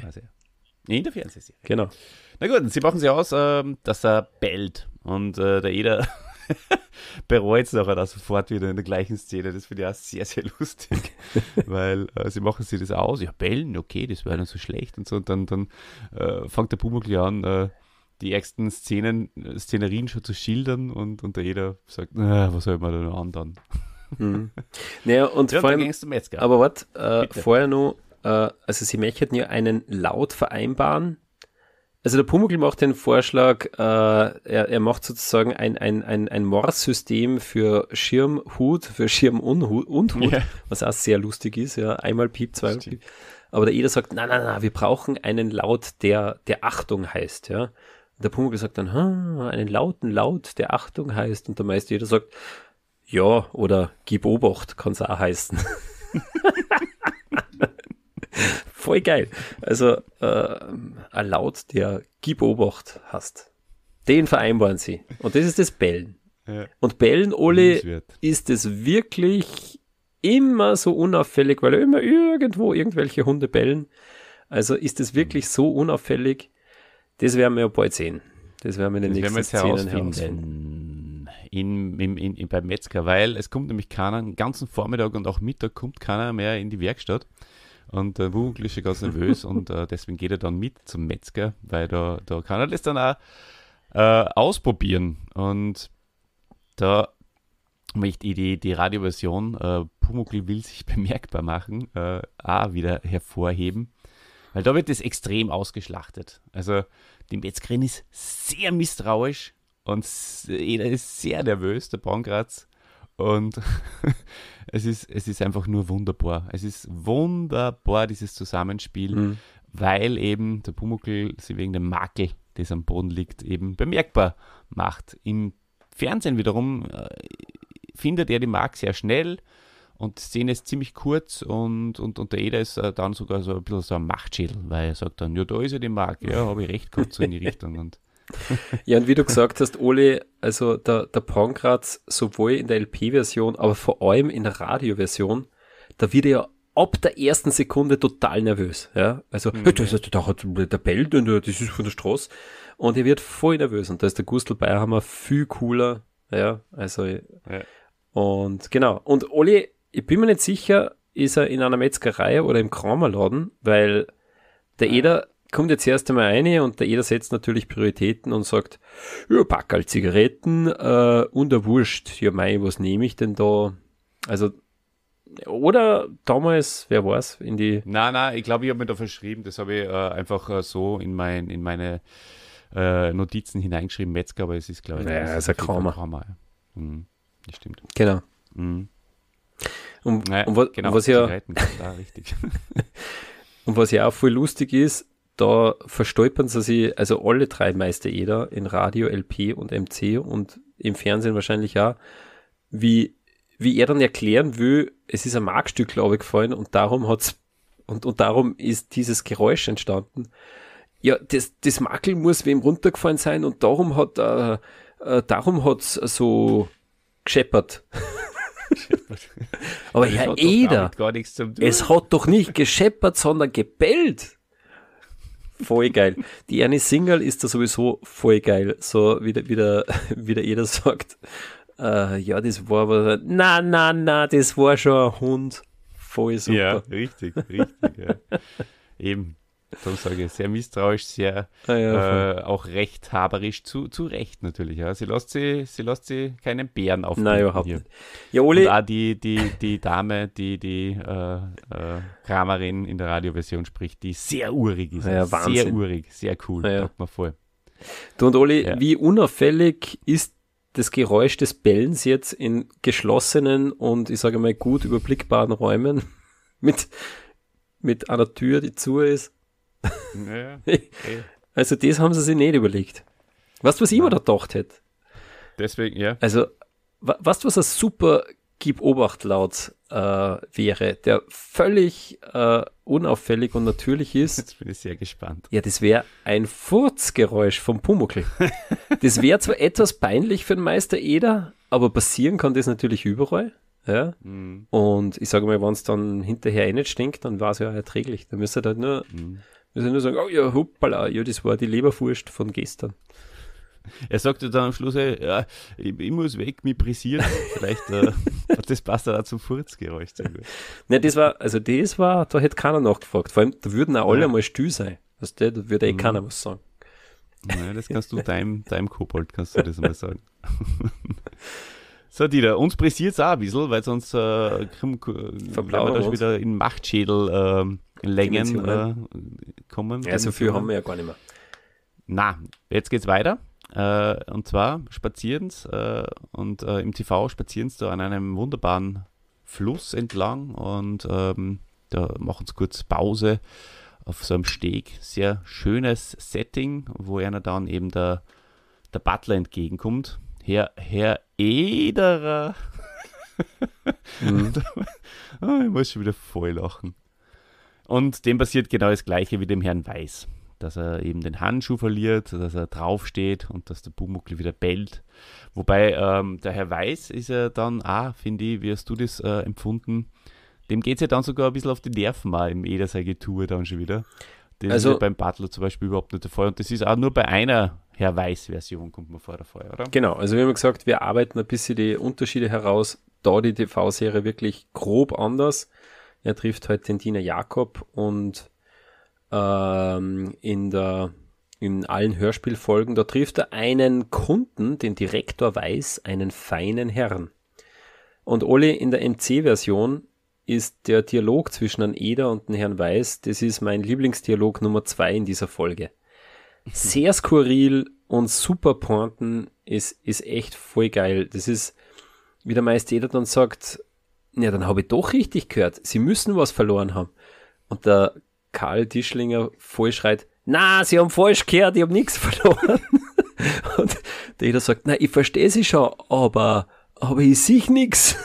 In der Fernsehserie. Genau. Na gut, sie machen sie aus, ähm, dass er bellt. Und äh, der Eder bereut es nachher da sofort wieder in der gleichen Szene. Das finde ich auch sehr, sehr lustig, weil äh, sie machen sich das aus. Ja, bellen, okay, das war dann so schlecht und so. Und dann, dann äh, fängt der Pumuckl an, äh, die ersten Szenen, äh, Szenerien schon zu schildern und, und jeder sagt, nah, was soll man da noch anderen? Mhm. Naja, und ja, vor allem, aber was, äh, vorher nur, äh, also sie möchten ja einen Laut vereinbaren, also der Pumuckl macht den Vorschlag, äh, er, er macht sozusagen ein, ein, ein, ein Morse-System für Schirmhut, für Schirm und, und Hut, ja. was auch sehr lustig ist, ja, einmal Piep, zweimal Piep. Aber der Eder sagt, nein, nein, nein, wir brauchen einen Laut, der, der Achtung heißt, ja. Und der Pumuckl sagt dann, hm, einen lauten Laut, der Achtung heißt. Und der Meister Eder sagt, ja, oder gib Obacht, kann es auch heißen. voll geil. Also äh, ein Laut, der gib hast, den vereinbaren sie. Und das ist das Bellen. Ja. Und Bellen, Oli, ist es wirklich immer so unauffällig, weil immer irgendwo irgendwelche Hunde bellen. Also ist es wirklich mhm. so unauffällig? Das werden wir ja bald sehen. Das werden wir in den das nächsten Szenen herausfinden. In, in, in, in, beim Metzger, weil es kommt nämlich keiner, den ganzen Vormittag und auch Mittag kommt keiner mehr in die Werkstatt. Und der ist ja ganz nervös und äh, deswegen geht er dann mit zum Metzger, weil da, da kann er das dann auch äh, ausprobieren. Und da möchte ich die, die Radioversion äh, Pumuckl will sich bemerkbar machen, äh, auch wieder hervorheben. Weil da wird das extrem ausgeschlachtet. Also die Metzgerin ist sehr misstrauisch und jeder äh, ist sehr nervös, der Pankratz. Und Es ist, es ist einfach nur wunderbar. Es ist wunderbar, dieses Zusammenspiel, mhm. weil eben der Pumuckl sie wegen dem Makel, das am Boden liegt, eben bemerkbar macht. Im Fernsehen wiederum äh, findet er die Mark sehr schnell und die Szene ist ziemlich kurz und, und, und der Eder ist äh, dann sogar so ein bisschen so ein Machtschädel, weil er sagt dann, ja, da ist ja die Mark, ja, habe ich recht gehabt, so in die Richtung. Und ja, und wie du gesagt hast, Ole, also der, der Pankratz sowohl in der LP-Version, aber vor allem in der Radio-Version, da wird er ja ab der ersten Sekunde total nervös. Ja? Also, mhm. hey, das, da hat der Bell, äh, das ist von der Straße. Und er wird voll nervös. Und da ist der Gustl Bayerhammer viel cooler. Ja, also. Ja. Und genau. Und Olli, ich bin mir nicht sicher, ist er in einer Metzgerei oder im Kramerladen, weil der Eder kommt jetzt erst einmal eine und jeder setzt natürlich Prioritäten und sagt, ja, Packerl Zigaretten äh, und der Wurst. Ja, mei, was nehme ich denn da? Also, oder damals, wer weiß, in die... Na, na, ich glaube, ich habe mir da verschrieben, das habe ich äh, einfach äh, so in, mein, in meine äh, Notizen hineingeschrieben, Metzger, aber es ist, glaube ich... Naja, ist ein Kramer. Kramer. Mhm, das stimmt. Genau. Mhm. Und, naja, und, was, genau, und was ja... Da, richtig. Und was ja auch voll lustig ist, da verstolpern sie sich, also alle drei Meister Eder eh in Radio, LP und MC und im Fernsehen wahrscheinlich auch, wie, wie er dann erklären will, es ist ein Markstück, glaube ich, gefallen und darum hat's, und, und darum ist dieses Geräusch entstanden. Ja, das, das Makel muss wem runtergefallen sein und darum hat, äh, äh, darum hat's so gescheppert. Aber Herr eh Eder, es hat doch nicht gescheppert, sondern gebellt voll geil. Die eine Single ist da sowieso voll geil, so wie der, wie der, wie der jeder sagt. Äh, ja, das war aber, na, na, na, das war schon ein Hund. Voll super. Ja, richtig, richtig. Ja. Eben darum sage ich, sehr misstrauisch, sehr ah, ja, äh, auch rechthaberisch, zu, zu Recht natürlich. Ja. Sie lässt sie, sie lässt sie keinen Bären auf. Nein, überhaupt hier. nicht. Ja, Oli. Und auch die, die, die Dame, die die äh, äh, Kramerin in der Radioversion spricht, die sehr urig ist. Ja, Wahnsinn. Sehr urig, sehr cool, ja, taugt mir voll. Du und Oli, ja. wie unauffällig ist das Geräusch des Bellens jetzt in geschlossenen und ich sage mal gut überblickbaren Räumen mit, mit einer Tür, die zu ist? Ja, Also das haben sie sich nicht überlegt. Weißt du, was ich mir da gedacht hätte? Deswegen, ja. Also, weißt du, was ein super Gib Obacht laut äh, wäre, der völlig äh, unauffällig und natürlich ist. Jetzt bin ich sehr gespannt. Ja, das wäre ein Furzgeräusch vom Pumuckl. das wäre zwar etwas peinlich für den Meister Eder, aber passieren kann das natürlich überall. Ja? Mhm. Und ich sage mal, wenn es dann hinterher eh nicht stinkt, dann war es ja erträglich. Dann müsste halt nur mhm. Wir sollen nur sagen, oh ja, hoppala, ja, das war die Leberfurcht von gestern. Er sagte dann am Schluss, ey, äh, ja, ich, ich, muss weg, mich pressiert. Vielleicht äh, das passt auch zum Furzgeräusch. Nein, das war, also das war, da hätte keiner nachgefragt. Vor allem, da würden auch alle ja. mal still sein. Weißt also du, da würde eh mhm. keiner was sagen. Naja, das kannst du deinem, deinem Kobold, kannst du das mal sagen. so, Dieter, uns pressiert es auch ein bisschen, weil sonst äh, kriegen, wir da schon wieder in Machtschädel. Äh, Längen äh, ne? kommen. Ja, so viel haben wir ja gar nicht mehr. Na, jetzt geht's weiter. Äh, und zwar spazieren äh, und äh, im TV spazieren da an einem wunderbaren Fluss entlang und ähm, da machen sie kurz Pause auf so einem Steg. Sehr schönes Setting, wo einer dann eben der, der Butler entgegenkommt. Herr, Herr Ederer. mhm. ich muss schon wieder voll lachen. Und dem passiert genau das Gleiche wie dem Herrn Weiß. Dass er eben den Handschuh verliert, dass er draufsteht und dass der Pumuckl wieder bellt. Wobei ähm, der Herr Weiß ist ja dann, ah, finde ich, wie hast du das äh, empfunden? Dem geht es ja dann sogar ein bisschen auf die Nerven mal im Edersei-Tour dann schon wieder. Das also, ist ja beim Butler zum Beispiel überhaupt nicht der Fall. Und das ist auch nur bei einer Herr Weiß-Version, kommt man vor der Fall, oder? Genau, also wir haben gesagt, wir arbeiten ein bisschen die Unterschiede heraus, da die TV-Serie wirklich grob anders. Er trifft heute halt den Diener Jakob und ähm, in, der, in allen Hörspielfolgen, da trifft er einen Kunden, den Direktor Weiß, einen feinen Herrn. Und Olli, in der MC-Version ist der Dialog zwischen einem Eder und dem Herrn Weiß, das ist mein Lieblingsdialog Nummer zwei in dieser Folge. Sehr skurril und super Pointen ist, ist echt voll geil. Das ist, wie der Meister Eder dann sagt, ja, dann habe ich doch richtig gehört. Sie müssen was verloren haben. Und der Karl Tischlinger voll schreit, na, sie haben falsch gehört, ich habe nichts verloren. Und der jeder sagt, na, ich verstehe sie schon, aber, aber ich sehe nichts.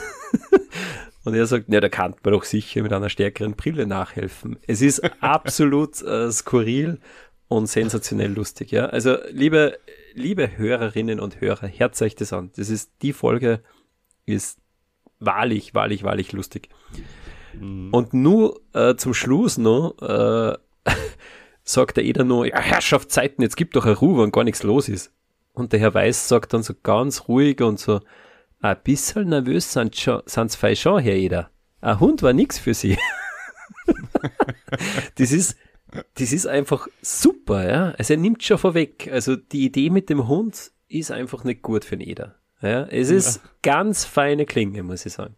Und er sagt, na, da kann man doch sicher mit einer stärkeren Brille nachhelfen. Es ist absolut äh, skurril und sensationell lustig, ja. Also, liebe, liebe Hörerinnen und Hörer, herzt euch das an. Das ist, die Folge ist wahrlich, wahrlich, wahrlich lustig. Mhm. Und nur äh, zum Schluss noch äh, sagt der Eder nur, ja, Herrschaftszeiten, jetzt gibt doch eine Ruhe, wenn gar nichts los ist. Und der Herr Weiß sagt dann so ganz ruhig und so, ein bisschen nervös sind sind's falsch schon, Herr Eder. Ein Hund war nix für sie. das ist, das ist einfach super, ja. Also er nimmt schon vorweg. Also die Idee mit dem Hund ist einfach nicht gut für den Eder. Ja, es ist ja. ganz feine Klinge, muss ich sagen.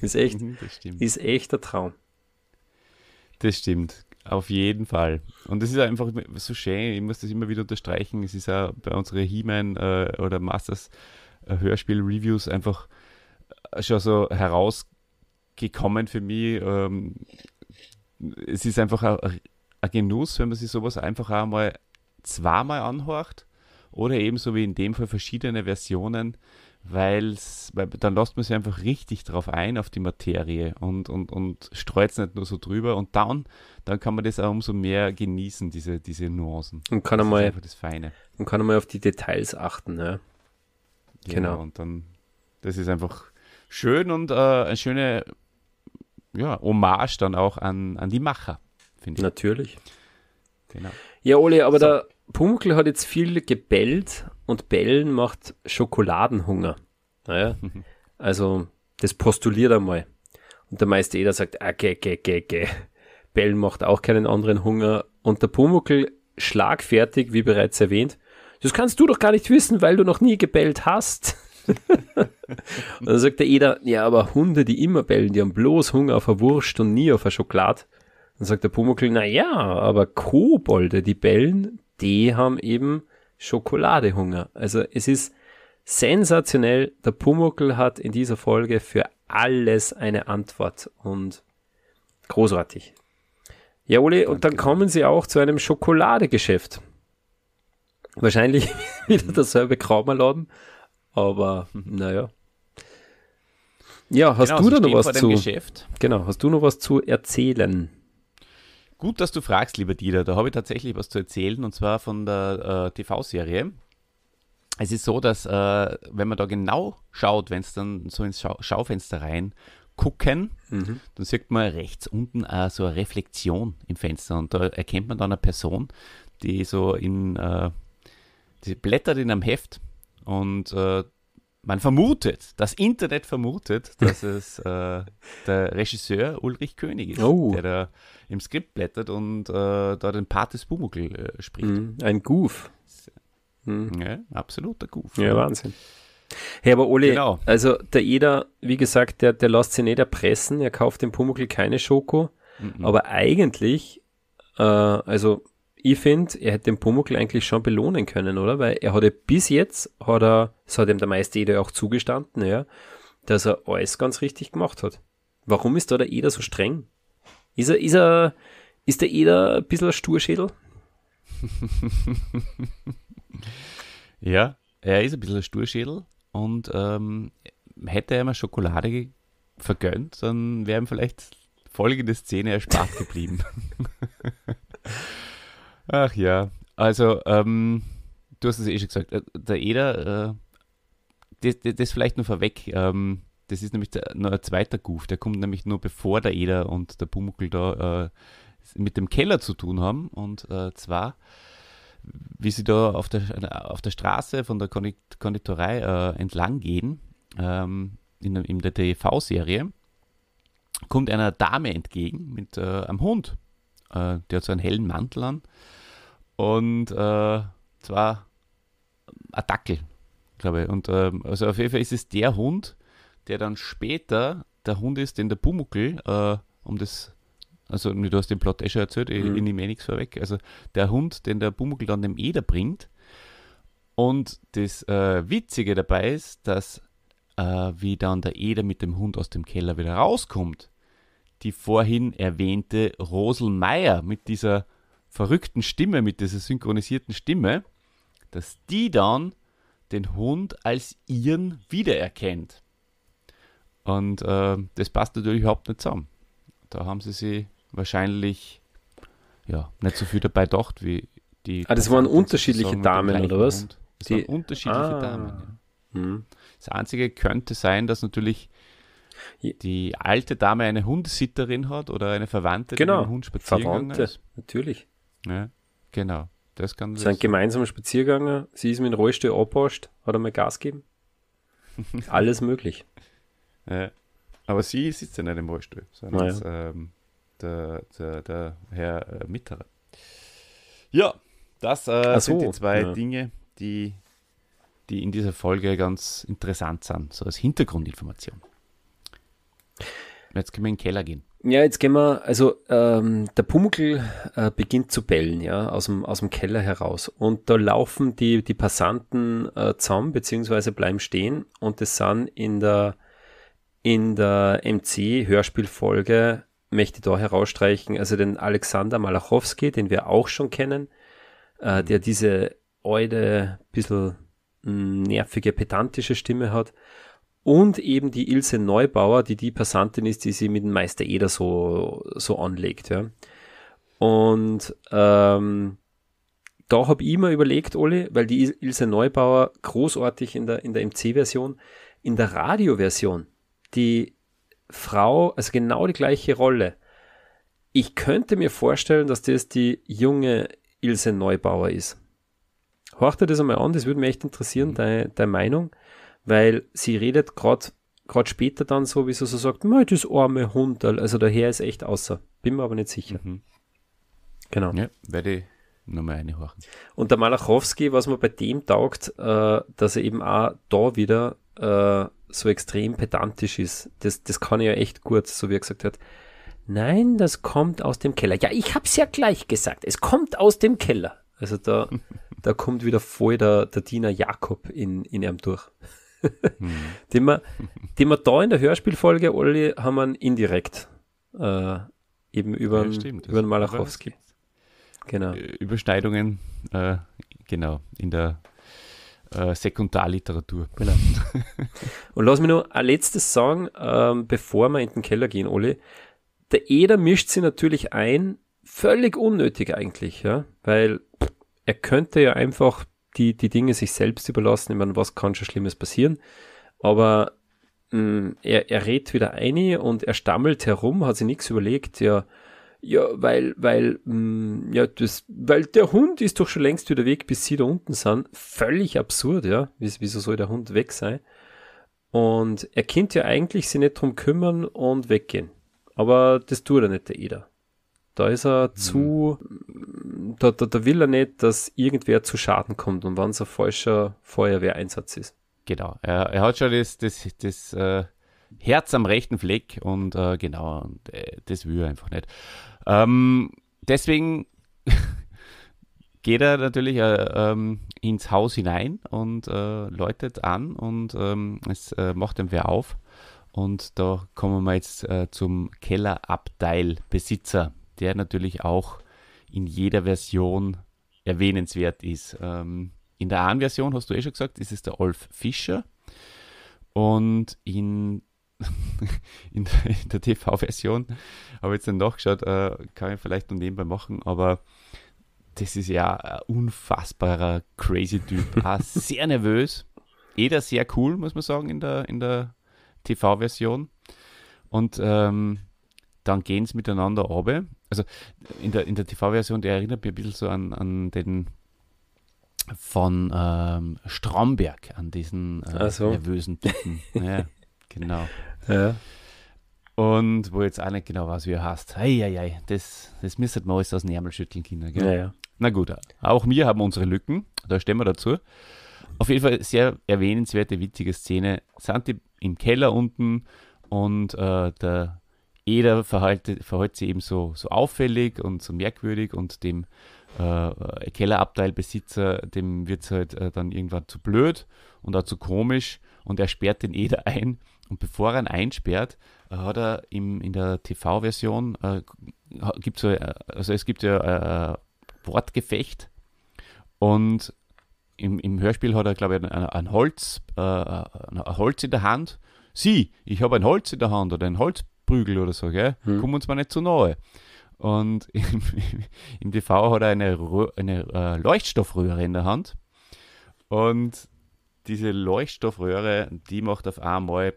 Ist echt, mhm, ist echt der Traum. Das stimmt, auf jeden Fall. Und es ist einfach so schön, ich muss das immer wieder unterstreichen, es ist auch bei unseren He-Man äh, oder Masters äh, Hörspiel-Reviews einfach äh, schon so herausgekommen für mich. Ähm, es ist einfach ein, ein Genuss, wenn man sich sowas einfach einmal zweimal anhört oder ebenso wie in dem Fall verschiedene Versionen, weil dann lässt man sich einfach richtig drauf ein, auf die Materie und, und, und streut es nicht nur so drüber und dann, dann kann man das auch umso mehr genießen, diese, diese Nuancen. Und kann, das einmal, das Feine. und kann einmal auf die Details achten, ja. Genau. genau. Und dann, das ist einfach schön und äh, eine schöne ja, Hommage dann auch an, an die Macher, finde ich. Natürlich. Genau. Ja, Ole, aber so. da Pumuckl hat jetzt viel gebellt und Bellen macht Schokoladenhunger. Naja, also das postuliert einmal. Und der Meister Eder sagt, okay, okay, okay, geh, Bellen macht auch keinen anderen Hunger. Und der Pumuckl schlagfertig, wie bereits erwähnt, das kannst du doch gar nicht wissen, weil du noch nie gebellt hast. und dann sagt der Eder, ja, aber Hunde, die immer bellen, die haben bloß Hunger auf eine Wurst und nie auf eine Schokolade. Dann sagt der Pumuckl, na ja, aber Kobolde, die bellen, die haben eben Schokoladehunger. Also es ist sensationell. Der Pumuckel hat in dieser Folge für alles eine Antwort und großartig. Ja, Ole, und dann kommen sie auch zu einem Schokoladegeschäft. Wahrscheinlich wieder dasselbe Kramerladen, aber naja. Ja, hast genau, du da noch was zu? Genau, hast du noch was zu erzählen? Gut, dass du fragst, lieber Dieter. Da habe ich tatsächlich was zu erzählen und zwar von der äh, TV-Serie. Es ist so, dass, äh, wenn man da genau schaut, wenn es dann so ins Schau Schaufenster rein gucken, mhm. dann sieht man rechts unten äh, so eine Reflexion im Fenster und da erkennt man dann eine Person, die so in, äh, die blättert in einem Heft und äh, man vermutet, das Internet vermutet, dass es äh, der Regisseur Ulrich König ist, oh. der da im Skript blättert und äh, da den Part des Bumuckl äh, spricht. Mhm. ein Goof. Mm. Ja, absoluter Goof. Ja, Wahnsinn. Hey, aber Ole, genau. also der Eder, wie gesagt, der, der lässt sich nicht erpressen, er kauft dem Pumuckl keine Schoko, mm aber eigentlich, äh, also ich finde, er hätte den Pumuckl eigentlich schon belohnen können, oder? Weil er hatte bis jetzt, hat er, das hat ihm der Meister Eder auch zugestanden, ja, dass er alles ganz richtig gemacht hat. Warum ist da der Eder so streng? Ist er, ist er, ist der Eder ein bisschen ein Sturschädel? ja, er ist ein bisschen ein Sturschädel und ähm, hätte er mal Schokolade vergönnt, dann wäre ihm vielleicht folgende Szene erspart geblieben. Ach ja, also ähm, du hast es eh schon gesagt, äh, der Eder, äh, das, das, vielleicht nur vorweg, ähm, das ist nämlich der, ein zweiter Goof, der kommt nämlich nur bevor der Eder und der Pumuckl da äh, mit dem Keller zu tun haben und äh, zwar wie sie da auf der, auf der Straße von der Konditorei äh, entlang gehen, ähm, in, in, der TV-Serie, kommt einer Dame entgegen mit äh, einem Hund. Äh, der hat so einen hellen Mantel an und äh, zwar ein Dackel, glaube ich. Und ähm, also auf jeden Fall ist es der Hund, der dann später der Hund ist, den der Pumuckel, äh, um das, also du hast den Plot eh schon erzählt, mhm. ich, ich nehme eh nichts vorweg, also der Hund, den der Pumuckel dann dem Eder bringt. Und das äh, Witzige dabei ist, dass äh, wie dann der Eder mit dem Hund aus dem Keller wieder rauskommt, die vorhin erwähnte Rosel Meier mit dieser verrückten Stimme, mit dieser synchronisierten Stimme, dass die dann den Hund als ihren wiedererkennt. Und äh, das passt natürlich überhaupt nicht zusammen. Da haben sie sich wahrscheinlich ja, nicht so viel dabei gedacht, wie die. Ah, das waren unterschiedliche Damen, oder was? Das die, waren unterschiedliche ah. Damen. Ja. Hm. Das Einzige könnte sein, dass natürlich die alte Dame eine Hundesitterin hat oder eine Verwandte, genau. die mit dem Hund spazieren Verwandte, ist. natürlich. Ja, ne? genau. Das kann sein. ist ein gemeinsamer Spaziergang. Sie ist mit dem Rollstuhl abpasst, hat er mir Gas geben. Alles möglich. Ja. Aber sie sitzt ja nicht im Rollstuhl, sondern naja. das, ähm, der, der, der, Herr äh, Mitterer. Ja, das äh, so, sind die zwei ja. Dinge, die, die in dieser Folge ganz interessant sind, so als Hintergrundinformation. Jetzt können wir in den Keller gehen. Ja, jetzt gehen wir, also ähm, der Pumuckl äh, beginnt zu bellen, ja, aus dem, aus dem Keller heraus. Und da laufen die, die Passanten äh, zusammen, beziehungsweise bleiben stehen. Und das sind in der, in der MC-Hörspielfolge, möchte ich da herausstreichen, also den Alexander Malachowski, den wir auch schon kennen, äh, der diese alte, bisschen mm, nervige, pedantische Stimme hat und eben die Ilse Neubauer, die die Passantin ist, die sie mit dem Meister Eder so, so anlegt. Ja. Und ähm, da habe ich immer überlegt, Olli, weil die Ilse Neubauer großartig in der, in der MC-Version, in der Radio-Version, die Frau, also genau die gleiche Rolle. Ich könnte mir vorstellen, dass das die junge Ilse Neubauer ist. Horch dir das einmal an, das würde mich echt interessieren, mhm. deine, deine Meinung weil sie redet gerade gerade später dann so, wie sie so sagt, mei, das arme Hund, Also der Herr ist echt außer. Bin mir aber nicht sicher. Mhm. Genau. Ja, werde ich nochmal reinhorchen. Und der Malachowski, was mir bei dem taugt, äh, dass er eben auch da wieder äh, so extrem pedantisch ist. Das, das kann ich ja echt gut, so wie er gesagt hat. Nein, das kommt aus dem Keller. Ja, ich hab's ja gleich gesagt. Es kommt aus dem Keller. Also da, da kommt wieder voll der, der Diener Jakob in, in ihm durch mhm. den, wir, den wir da in der Hörspielfolge, Olli, haben wir indirekt äh, eben über, ja, stimmt, über den Malachowski. Genau. Äh, Überschneidungen, äh, genau, in der äh, Sekundarliteratur. Genau. Und lass mich noch ein letztes sagen, ähm, bevor wir in den Keller gehen, Olli. Der Eder mischt sie natürlich ein, völlig unnötig eigentlich, ja, weil er könnte ja einfach die, die Dinge sich selbst überlassen. Ich meine, was kann schon Schlimmes passieren? Aber mh, mm, er, er redet wieder ein und er stammelt herum, hat sich nichts überlegt, ja. Ja, weil, weil, mh, mm, ja, das, weil der Hund ist doch schon längst wieder weg, bis sie da unten sind. Völlig absurd, ja. Wieso soll der Hund weg sein? Und er könnte ja eigentlich sich nicht drum kümmern und weggehen. Aber das tut er nicht, der Eder. Da ist er mhm. zu, da, da, da will er nicht, dass irgendwer zu Schaden kommt und wenn es ein falscher Feuerwehreinsatz ist. Genau, er, er hat schon das, das, das äh, Herz am rechten Fleck und äh, genau, und, äh, das will er einfach nicht. Ähm, deswegen geht er natürlich äh, ähm, ins Haus hinein und äh, läutet an und ähm, es äh, macht dann wer auf. Und da kommen wir jetzt äh, zum Kellerabteilbesitzer, der natürlich auch in jeder Version erwähnenswert ist. Ähm, in der einen Version, hast du eh schon gesagt, ist es der Olf Fischer. Und in, in der, TV-Version, habe ich jetzt dann nachgeschaut, äh, kann ich vielleicht noch nebenbei machen, aber das ist ja ein unfassbarer crazy Typ. Ah, auch sehr nervös. Jeder eh sehr cool, muss man sagen, in der, in der TV-Version. Und ähm, dann gehen sie miteinander runter also in der, in der TV-Version, der erinnert mich ein bisschen so an, an den von ähm, Stromberg, an diesen äh, so. nervösen Typen. ja, genau. Ja. Und wo jetzt auch nicht genau was wie er heißt. Eieiei, das, das müsstet man alles aus dem Ärmel schütteln, Kinder. Ja, ja. Na gut, auch wir haben unsere Lücken, da stehen wir dazu. Auf jeden Fall sehr erwähnenswerte, witzige Szene. Santi im Keller unten und äh, der jeder verhalte, verhält sich eben so, so auffällig und so merkwürdig und dem äh, äh Kellerabteilbesitzer, dem wird es halt äh, dann irgendwann zu blöd und auch zu komisch und er sperrt den Eder ein. Und bevor er ihn einsperrt, äh, hat er im, in der TV-Version, äh, gibt's, äh, also es gibt ja äh, Wortgefecht und im, im Hörspiel hat er, glaube ich, ein, ein Holz, äh, ein Holz in der Hand. Sie, ich habe ein Holz in der Hand oder ein Holz prügel oder so, gell? Hm. Komm uns mal nicht zu nahe. Und im, im TV hat er eine, eine äh, Leuchtstoffröhre in der Hand. Und diese Leuchtstoffröhre, die macht auf einmal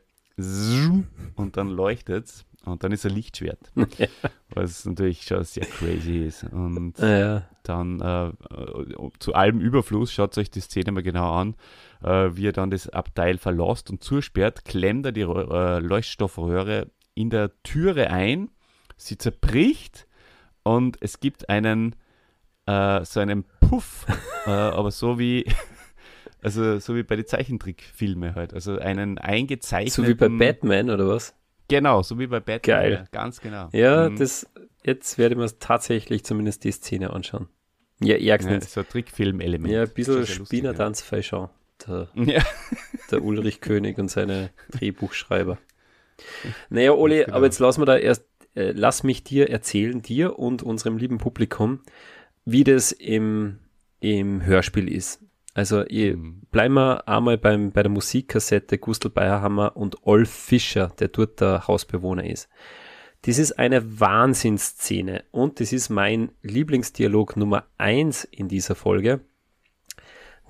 und dann leuchtet es und dann ist ein Lichtschwert. Ja. Was natürlich schon sehr crazy ist. Und ah, ja. dann äh, äh, zu allem Überfluss, schaut euch die Szene mal genau an, äh, wie er dann das Abteil verlässt und zusperrt, klemmt er die äh, Leuchtstoffröhre in der Türe ein, sie zerbricht und es gibt einen, äh, so einen Puff, äh, aber so wie, also so wie bei den Zeichentrickfilmen halt, also einen eingezeichneten... So wie bei Batman oder was? Genau, so wie bei Batman. Geil. Ganz genau. Ja, mhm. das, jetzt werde ich mir tatsächlich zumindest die Szene anschauen. Ja, ärgst ja, So ein Trickfilm-Element. Ja, ein bisschen Spinnertanz ja. Feischau. Der, ja. der Ulrich König und seine Drehbuchschreiber. Naja, Ole, aber genau. jetzt lass, da erst, äh, lass mich dir erzählen, dir und unserem lieben Publikum, wie das im, im Hörspiel ist. Also mhm. bleiben wir einmal beim, bei der Musikkassette Gustl Bayerhammer und Olf Fischer, der dort der Hausbewohner ist. Das ist eine Wahnsinnsszene und das ist mein Lieblingsdialog Nummer 1 in dieser Folge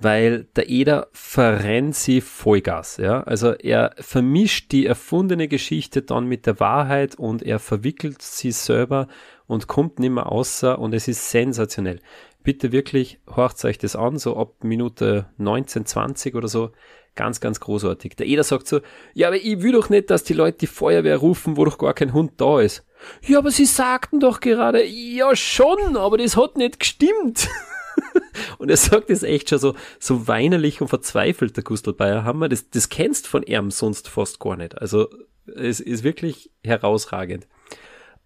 weil der Eder verrennt sie Vollgas. Ja? Also er vermischt die erfundene Geschichte dann mit der Wahrheit und er verwickelt sie selber und kommt nimmer außer und es ist sensationell. Bitte wirklich, horcht euch das an, so ab Minute 19, 20 oder so. Ganz, ganz großartig. Der Eder sagt so, ja, aber ich will doch nicht, dass die Leute die Feuerwehr rufen, wo doch gar kein Hund da ist. Ja, aber sie sagten doch gerade, ja schon, aber das hat nicht gestimmt. und er sagt das echt schon so, so weinerlich und verzweifelt, der Gustl Bayer Das, das kennst von ihm sonst fast gar nicht. Also, es ist wirklich herausragend.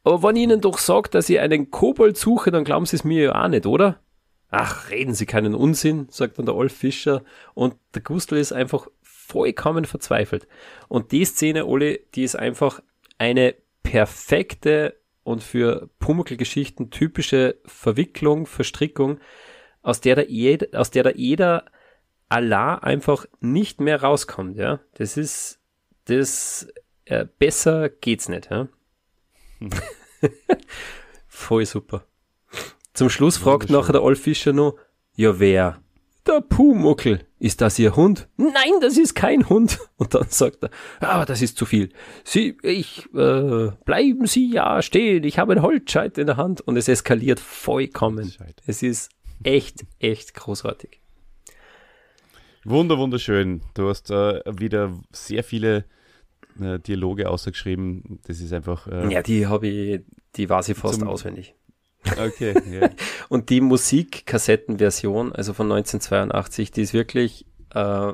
Aber wenn ich Ihnen doch sagt, dass ich einen Kobold suche, dann glauben Sie es mir ja auch nicht, oder? Ach, reden Sie keinen Unsinn, sagt dann der Olf Fischer. Und der Gustl ist einfach vollkommen verzweifelt. Und die Szene, Ole, die ist einfach eine perfekte und für Pummelgeschichten typische Verwicklung, Verstrickung, aus der der, Ed, aus der der Eder Allah einfach nicht mehr rauskommt, ja. Das ist, das, äh, besser geht's nicht, ja. Hm. Voll super. Zum Schluss fragt nachher der Olf Fischer noch, ja wer? Der Pumuckel. Ist das Ihr Hund? Nein, das ist kein Hund. Und dann sagt er, aber ah, das ist zu viel. Sie, ich, äh, bleiben Sie ja stehen. Ich habe ein Holzscheit in der Hand. Und es eskaliert vollkommen. Scheit. Es ist echt, echt großartig. Wunder, wunderschön. Du hast äh, wieder sehr viele äh, Dialoge ausgeschrieben. Das ist einfach. Äh, ja, die habe ich, die war sie fast auswendig. Okay. Yeah. Und die Musikkassettenversion, also von 1982, die ist wirklich äh,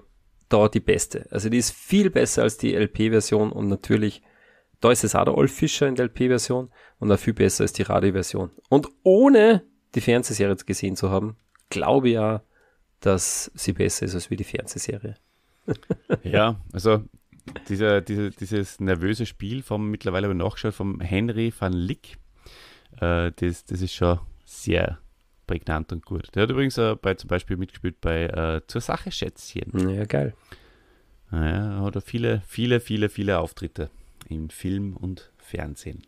da die beste. Also die ist viel besser als die LP-Version und natürlich, da ist es auch der Olf Fischer in der LP-Version und auch viel besser als die Radio-Version. Und ohne die Fernsehserie gesehen zu haben, glaube ja, dass sie besser ist als wie die Fernsehserie. ja, also dieser, dieser, dieses nervöse Spiel vom mittlerweile aber nachgeschaut vom Henry van Lick, äh, das, das ist schon sehr prägnant und gut. Der hat übrigens äh, bei, zum Beispiel mitgespielt bei äh, Zur Sache Schätzchen. Ja, geil. Naja, hat er viele, viele, viele, viele Auftritte im Film und Fernsehen.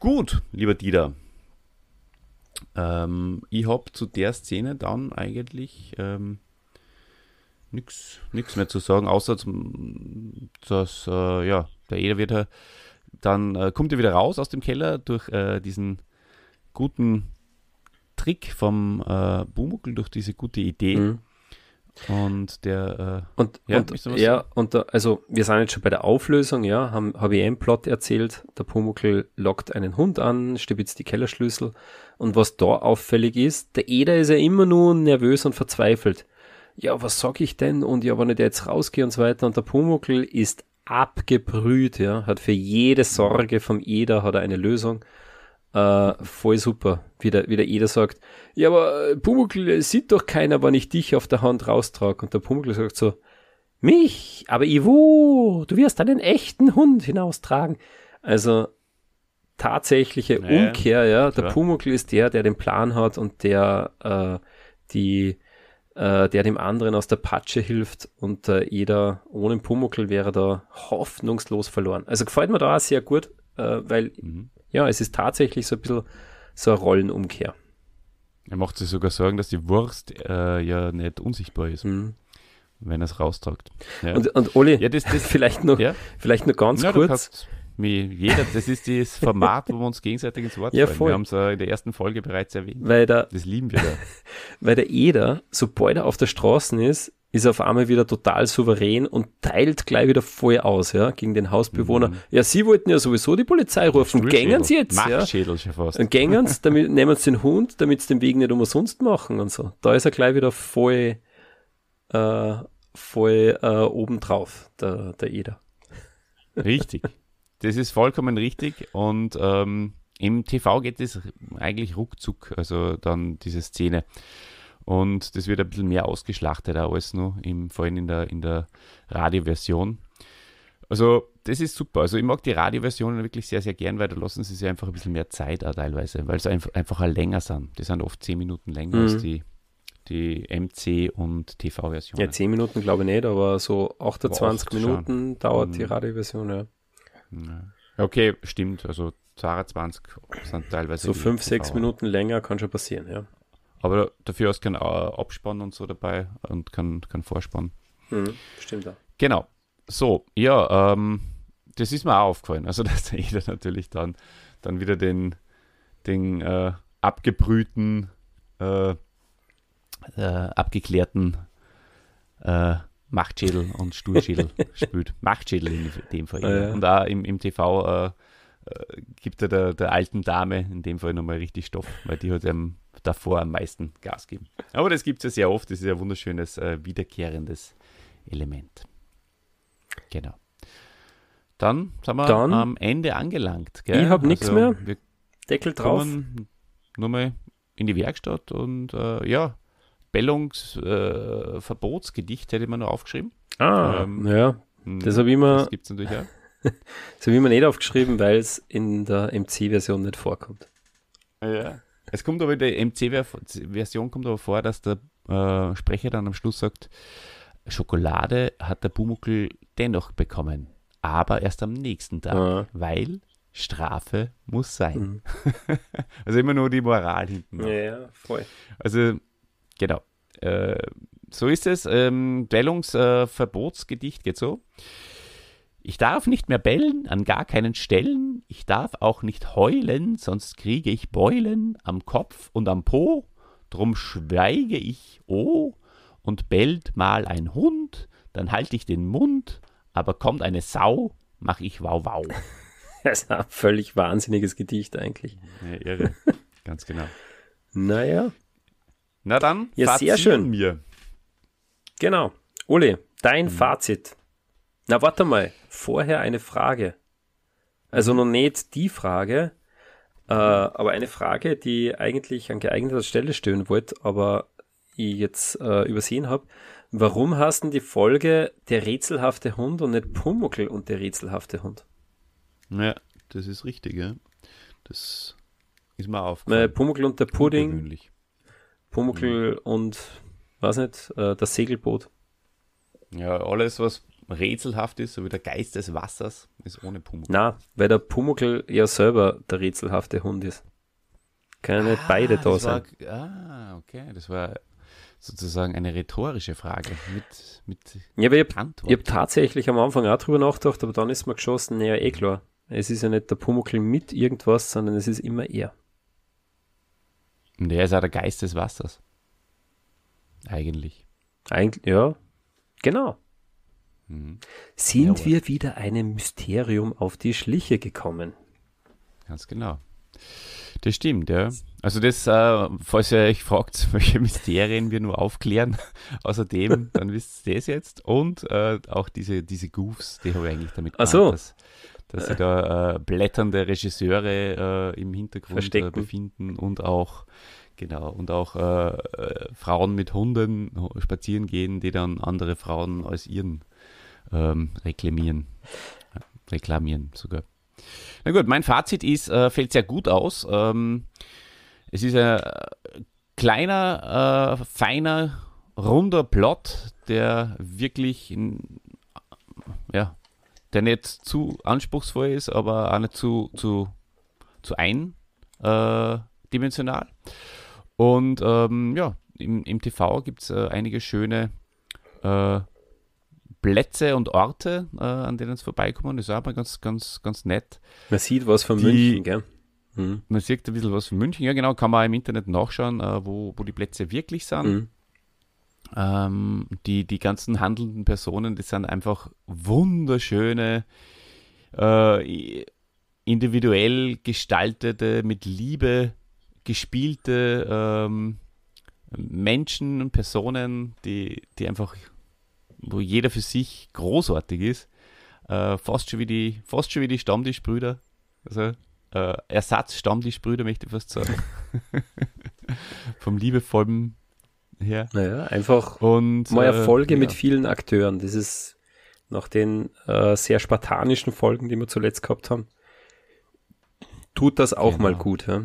Gut, lieber Dieter, ähm, ich habe zu der Szene dann eigentlich ähm, nichts mehr zu sagen, außer zum, dass äh, ja, der Eder wird halt dann äh, kommt er wieder raus aus dem Keller durch äh, diesen guten Trick vom äh, Bumuckl, durch diese gute Idee. Mhm. Und der. Äh, und, ja, und, ja, und da, also wir sind jetzt schon bei der Auflösung, ja, habe ich einen Plot erzählt. Der Pumuckl lockt einen Hund an, stibitzt die Kellerschlüssel. Und was da auffällig ist, der Eder ist ja immer nur nervös und verzweifelt. Ja, was sag ich denn? Und ja, wenn ich jetzt rausgehe und so weiter. Und der Pumuckl ist abgebrüht, ja, hat für jede Sorge vom Eder hat er eine Lösung. Äh, voll super, wie der, wie der Eder sagt. Ja, aber äh, Pumuckl äh, sieht doch keiner, wenn ich dich auf der Hand raustrage. Und der Pumuckl sagt so, mich, aber Ivo, du wirst einen echten Hund hinaustragen. Also tatsächliche naja, Umkehr, ja. Der Pumuckl ist der, der den Plan hat und der äh, die äh, der dem anderen aus der Patsche hilft und äh, jeder ohne Pumuckl wäre da hoffnungslos verloren. Also gefällt mir da auch sehr gut, äh, weil mhm ja, es ist tatsächlich so ein bisschen so eine Rollenumkehr. Er macht sich sogar Sorgen, dass die Wurst äh, ja nicht unsichtbar ist. Mhm wenn er es raustragt. Ja. Und, und Oli, ja, das, das, vielleicht, noch, ja? vielleicht noch ganz ja, kurz. jeder, das ist das Format, wo wir uns gegenseitig ins Wort ja, fallen. Wir haben es äh, in der ersten Folge bereits erwähnt. Weil der, das lieben wir. Da. weil der Eder, sobald er auf der Straße ist, ist auf einmal wieder total souverän und teilt gleich wieder voll aus, ja, gegen den Hausbewohner. Mhm. Ja, sie wollten ja sowieso die Polizei rufen. Gängen sie jetzt, ja. Schädel schon fast. Und gängen sie, damit, nehmen sie den Hund, damit sie den Weg nicht umsonst machen und so. Da ist er gleich wieder voll, äh, voll äh, obendrauf, der, der Eder. Richtig. Das ist vollkommen richtig und ähm, im TV geht es eigentlich ruckzuck, also dann diese Szene. Und das wird ein bisschen mehr ausgeschlachtet, auch alles noch, im, vor allem in der, in der Radioversion. Also, das ist super. Also, ich mag die Radioversionen wirklich sehr, sehr gern, weil da lassen sie sich einfach ein bisschen mehr Zeit auch teilweise, weil sie einfach, einfach länger sind. Die sind oft 10 Minuten länger mhm. als die, die MC- und TV-Version. Ja, 10 Minuten glaube ich nicht, aber so 28 Minuten schon. dauert mhm. die Radioversion, ja. ja. Okay, stimmt. Also 22 sind teilweise. So 5, 6 Minuten länger kann schon passieren, ja. Aber dafür hast du keinen äh, Abspann und so dabei und keinen kein Vorspann. Mhm, stimmt da. Genau. So, ja, ähm, das ist mir auch aufgefallen. Also, dass der jeder natürlich dann, dann wieder den, den äh, abgebrühten, äh, äh, abgeklärten äh, Machtschädel und Stuhlschädel spült. Machtschädel in dem Fall. Ja, ah, ja. Und auch im, im TV äh, gibt er der, der alten Dame in dem Fall nochmal richtig Stoff, weil die hat eben davor am meisten Gas geben. Aber das gibt es ja sehr oft, das ist ja ein wunderschönes äh, wiederkehrendes Element. Genau. Dann sind wir Dann, am Ende angelangt. Gell? Ich habe also, nichts mehr. Deckel drauf. Nur mal in die Werkstatt und äh, ja, Bellungsverbotsgedicht äh, hätte man nur aufgeschrieben. Ah, ähm, ja. Hm, das habe ich mir. Das gibt es natürlich auch. das habe ich immer nicht aufgeschrieben, weil es in der MC-Version nicht vorkommt. Ah, ja. Es kommt aber in der MC-Version kommt aber vor, dass der äh, Sprecher dann am Schluss sagt, Schokolade hat der Bumuckel dennoch bekommen, aber erst am nächsten Tag, ja. weil Strafe muss sein. Mhm. also immer nur die Moral hinten. Ja, ja voll. Also, genau. Äh, so ist es. Ähm, Bellungsverbotsgedicht äh, geht so. Ich darf nicht mehr bellen, an gar keinen Stellen, ich darf auch nicht heulen, sonst kriege ich Beulen am Kopf und am Po, drum schweige ich, oh, und bellt mal ein Hund, dann halte ich den Mund, aber kommt eine Sau, mach ich wow wow. Das ist ein völlig wahnsinniges Gedicht eigentlich. Ja, irre, ganz genau. Naja. Na dann, ja, Fazit sehr schön. mir. Genau. Ole, dein mhm. Fazit. Na, warte mal. Vorher eine Frage. Also mhm. noch nicht die Frage, äh, aber eine Frage, die eigentlich an geeigneter Stelle stehen wollte, aber ich jetzt äh, übersehen habe. Warum hast du die Folge der rätselhafte Hund und nicht Pumuckel und der rätselhafte Hund? Ja, das ist richtig, ja. Das ist mal aufgefallen. Pumuckel und der Pudding. Pumuckel ja. Mhm. und, weiß nicht, äh, das Segelboot. Ja, alles, was rätselhaft ist, so wie der Geist des Wassers, ist ohne Pumuckl. Na, weil der Pumuckl ja selber der rätselhafte Hund ist. Können ah, nicht beide da sein. War, ah, okay, das war sozusagen eine rhetorische Frage mit, mit ja, aber ich habe tatsächlich am Anfang auch drüber nachgedacht, aber dann ist mir geschossen, naja, eh klar. Es ist ja nicht der Pumuckl mit irgendwas, sondern es ist immer er. Und er ist auch der Geist des Wassers. Eigentlich. Eigentlich, ja. Genau. Mhm. Sind Jawohl. wir wieder einem Mysterium auf die Schliche gekommen? Ganz genau. Das stimmt, ja. Also das, äh, falls ihr euch fragt, welche Mysterien wir nur aufklären, außerdem, dann wisst ihr das jetzt. Und äh, auch diese, diese Goofs, die habe ich eigentlich damit gemacht, so. dass, dass sich da äh, blätternde Regisseure äh, im Hintergrund äh, befinden und auch genau und auch äh, Frauen mit Hunden spazieren gehen, die dann andere Frauen als ihren ähm, reklamieren. Äh, reklamieren sogar. Na gut, mein Fazit ist, äh, fällt sehr gut aus. Ähm, es ist ein äh, kleiner, äh, feiner, runder Plot, der wirklich, in, äh, ja, der nicht zu anspruchsvoll ist, aber auch nicht zu, zu, zu eindimensional. Und ähm, ja, im, im TV gibt es äh, einige schöne äh, Plätze und Orte, äh, an denen es vorbeikommen. Das ist aber ganz, ganz, ganz nett. Man sieht was von die, München, gell? Mhm. Man sieht ein bisschen was von München. Ja, genau, kann man im Internet nachschauen, äh, wo, wo die Plätze wirklich sind. Mhm. Ähm, die, die ganzen handelnden Personen, das sind einfach wunderschöne, äh, individuell gestaltete, mit Liebe gespielte ähm, Menschen und Personen, die, die einfach wo jeder für sich großartig ist. Äh, fast, schon wie die, fast schon wie die Stammtischbrüder. Also äh, Ersatz-Stammtischbrüder, möchte ich fast sagen. Vom liebevollen her. Naja, einfach Und, mal äh, eine Folge ja. mit vielen Akteuren. Das ist nach den äh, sehr spartanischen Folgen, die wir zuletzt gehabt haben, tut das auch genau. mal gut. Ja?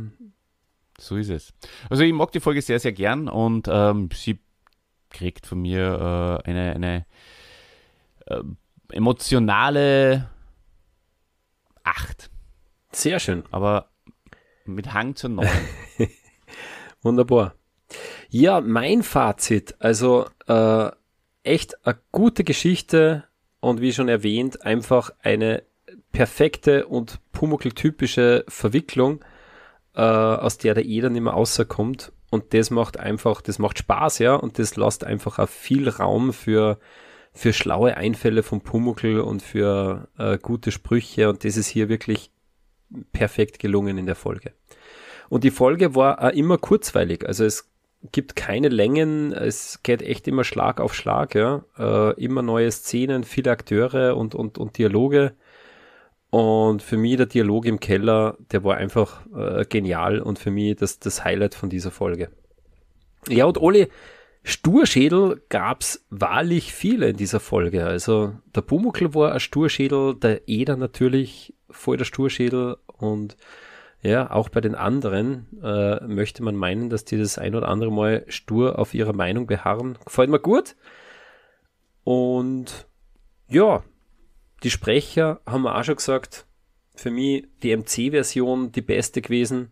So ist es. Also ich mag die Folge sehr, sehr gern und ähm, sie kriegt von mir äh, eine, eine äh, emotionale Acht. Sehr schön. Aber mit Hang zur 9. Wunderbar. Ja, mein Fazit. Also äh, echt eine gute Geschichte und wie schon erwähnt, einfach eine perfekte und pumuckl Verwicklung, äh, aus der der Eder nicht mehr rauskommt und das macht einfach, das macht Spaß, ja, und das lässt einfach auch viel Raum für, für schlaue Einfälle von Pumuckl und für äh, gute Sprüche. Und das ist hier wirklich perfekt gelungen in der Folge. Und die Folge war auch immer kurzweilig. Also es gibt keine Längen, es geht echt immer Schlag auf Schlag, ja. Äh, immer neue Szenen, viele Akteure und, und, und Dialoge. Und für mich der Dialog im Keller, der war einfach äh, genial und für mich das, das Highlight von dieser Folge. Ja, und Oli, Sturschädel gab's wahrlich viele in dieser Folge. Also der Pumuckl war ein Sturschädel, der Eder natürlich voll der Sturschädel und ja, auch bei den anderen äh, möchte man meinen, dass die das ein oder andere Mal stur auf ihrer Meinung beharren. Gefällt mir gut. Und ja, die Sprecher haben wir auch schon gesagt, für mich die MC-Version die beste gewesen.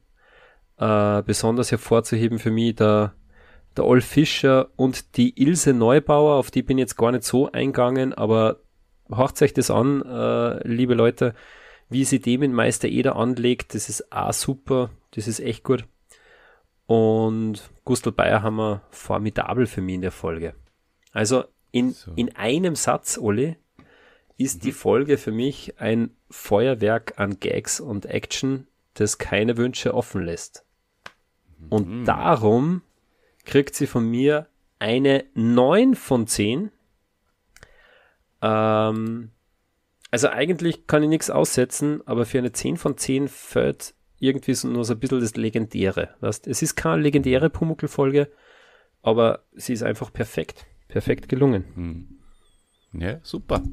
Äh, besonders hervorzuheben für mich der, der Olf Fischer und die Ilse Neubauer, auf die bin ich jetzt gar nicht so eingegangen, aber hört euch das an, äh, liebe Leute, wie sie dem in Meister Eder anlegt, das ist auch super, das ist echt gut. Und Gustl Bayer haben wir formidabel für mich in der Folge. Also in, so. in einem Satz, Olli, ist mhm. die Folge für mich ein Feuerwerk an Gags und Action, das keine Wünsche offen lässt. Und mhm. darum kriegt sie von mir eine 9 von 10. Ähm, also eigentlich kann ich nichts aussetzen, aber für eine 10 von 10 fällt irgendwie so nur so ein bisschen das Legendäre. Weißt? Es ist keine legendäre Pumuckl-Folge, aber sie ist einfach perfekt. Perfekt gelungen. Mhm. Ja, super.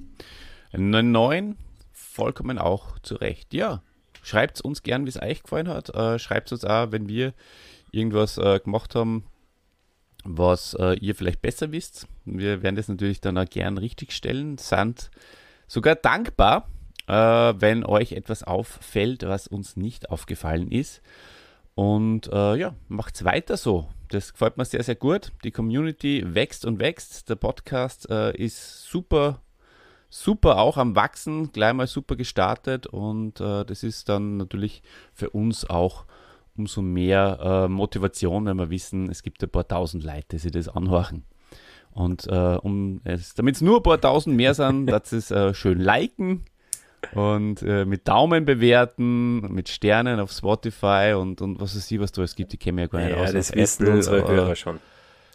Eine 9, vollkommen auch zu Recht. Ja, schreibt uns gern, wie es euch gefallen hat. Äh, schreibt uns auch, wenn wir irgendwas äh, gemacht haben, was äh, ihr vielleicht besser wisst. Wir werden das natürlich dann auch gern richtigstellen. Sind sogar dankbar, äh, wenn euch etwas auffällt, was uns nicht aufgefallen ist. Und äh, ja, macht's weiter so. Das gefällt mir sehr, sehr gut. Die Community wächst und wächst. Der Podcast äh, ist super super auch am Wachsen, gleich mal super gestartet und äh, das ist dann natürlich für uns auch umso mehr äh, Motivation, wenn wir wissen, es gibt ein paar tausend Leute, die sich das anhorchen. Und äh, um damit es nur ein paar tausend mehr sind, dass ist äh, schön liken und äh, mit Daumen bewerten, mit Sternen auf Spotify und, und was weiß ich, was du es gibt, die kennen ja gar nicht ja, aus. Ja, das wissen Apple, unsere Hörer schon.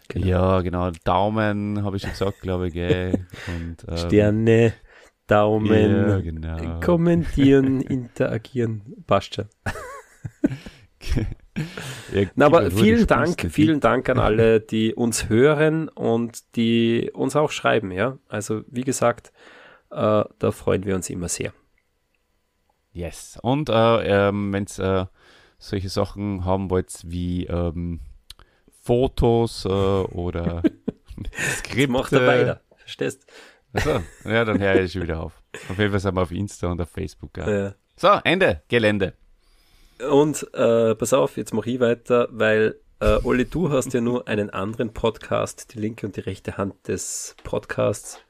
Genau. Ja, genau. Daumen habe ich schon gesagt, glaube ich. Und, ähm, Sterne, Daumen, ja, genau. kommentieren, interagieren. Passt schon. ja, Na, aber vielen Dank, vielen Dank an alle, die uns hören und die uns auch schreiben. Ja, also wie gesagt, äh, da freuen wir uns immer sehr. Yes. Und äh, ähm, wenn es äh, solche Sachen haben wollt, wie ähm, Fotos äh, oder Skripte. Das macht er weiter, verstehst? Achso, ja, dann höre ich wieder auf. Auf jeden Fall sind wir auf Insta und auf Facebook. ja. So, Ende, Gelände. Und äh, pass auf, jetzt mache ich weiter, weil äh, Olli, du hast ja nur einen anderen Podcast, die linke und die rechte Hand des Podcasts,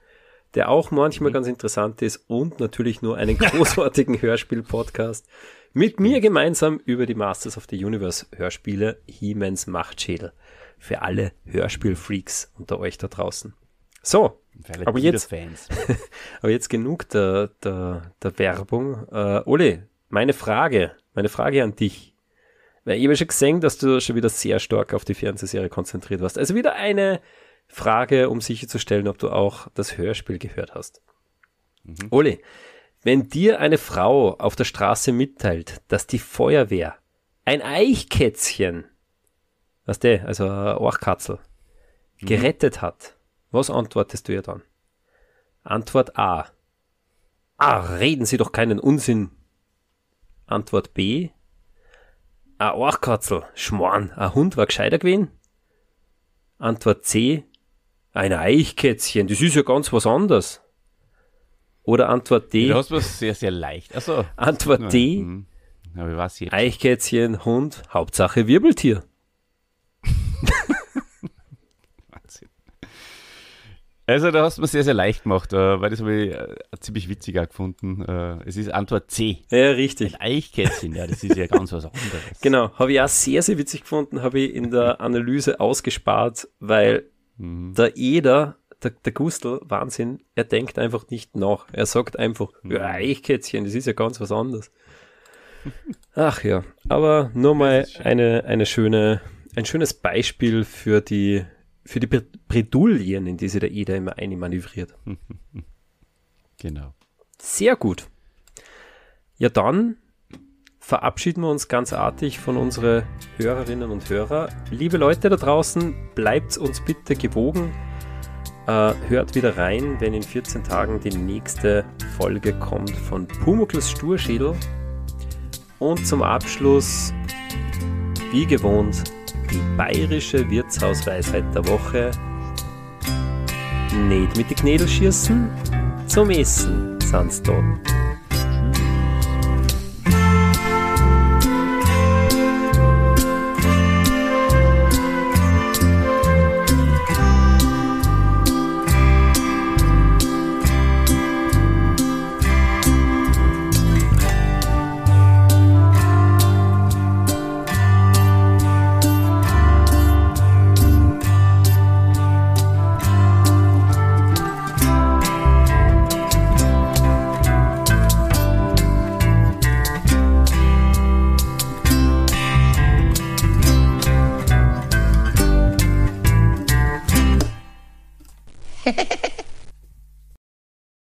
der auch manchmal mhm. ganz interessant ist und natürlich nur einen großartigen Hörspiel-Podcast mit mir gemeinsam über die Masters of the Universe Hörspiele He-Mans Machtschädel für alle Hörspielfreaks unter euch da draußen. So, aber jetzt, aber jetzt genug der, der, der Werbung. Uh, Ole, meine Frage, meine Frage an dich. Weil ich habe schon gesehen, dass du schon wieder sehr stark auf die Fernsehserie konzentriert warst. Also wieder eine Frage, um sicherzustellen, ob du auch das Hörspiel gehört hast. Mhm. Ole, wenn dir eine Frau auf der Straße mitteilt, dass die Feuerwehr ein Eichkätzchen was der, also Orchkatzel, mhm. gerettet hat, was antwortest du ihr dann? Antwort A. Ah, reden Sie doch keinen Unsinn. Antwort B. A Orchkatzel, Schmorn, ein Hund war gescheiter gewesen. Antwort C. Ein Eichkätzchen, das ist ja ganz was anderes. Oder Antwort D. Du hast was sehr, sehr leicht. Achso. Antwort D. Hm. Aber was jetzt? Eichkätzchen, Hund, Hauptsache Wirbeltier. Also da hast du mir sehr, sehr leicht gemacht, äh, weil das habe ich äh, ziemlich witziger gefunden. Äh, es ist Antwort C. Ja, richtig. Ein Eichkätzchen, ja, das ist ja ganz was anderes. Genau, habe ich auch sehr, sehr witzig gefunden, habe ich in der Analyse ausgespart, weil mhm. da jeder, der, der Gustl, Wahnsinn, er denkt einfach nicht nach. Er sagt einfach, mhm. ja, Eichkätzchen, das ist ja ganz was anderes. Ach ja, aber nur mal eine, eine schöne, ein schönes Beispiel für die für die Bredouillen, in die sie der Eder immer einmanövriert. Genau. Sehr gut. Ja, dann verabschieden wir uns ganz artig von unseren Hörerinnen und Hörern. Liebe Leute da draußen, bleibt uns bitte gewogen. Äh, hört wieder rein, wenn in 14 Tagen die nächste Folge kommt von Pumukles Sturschädel. Und zum Abschluss, wie gewohnt, die bayerische Wirtshausweisheit der Woche. Nicht mit den Knädel schießen, zum Essen, sonst da.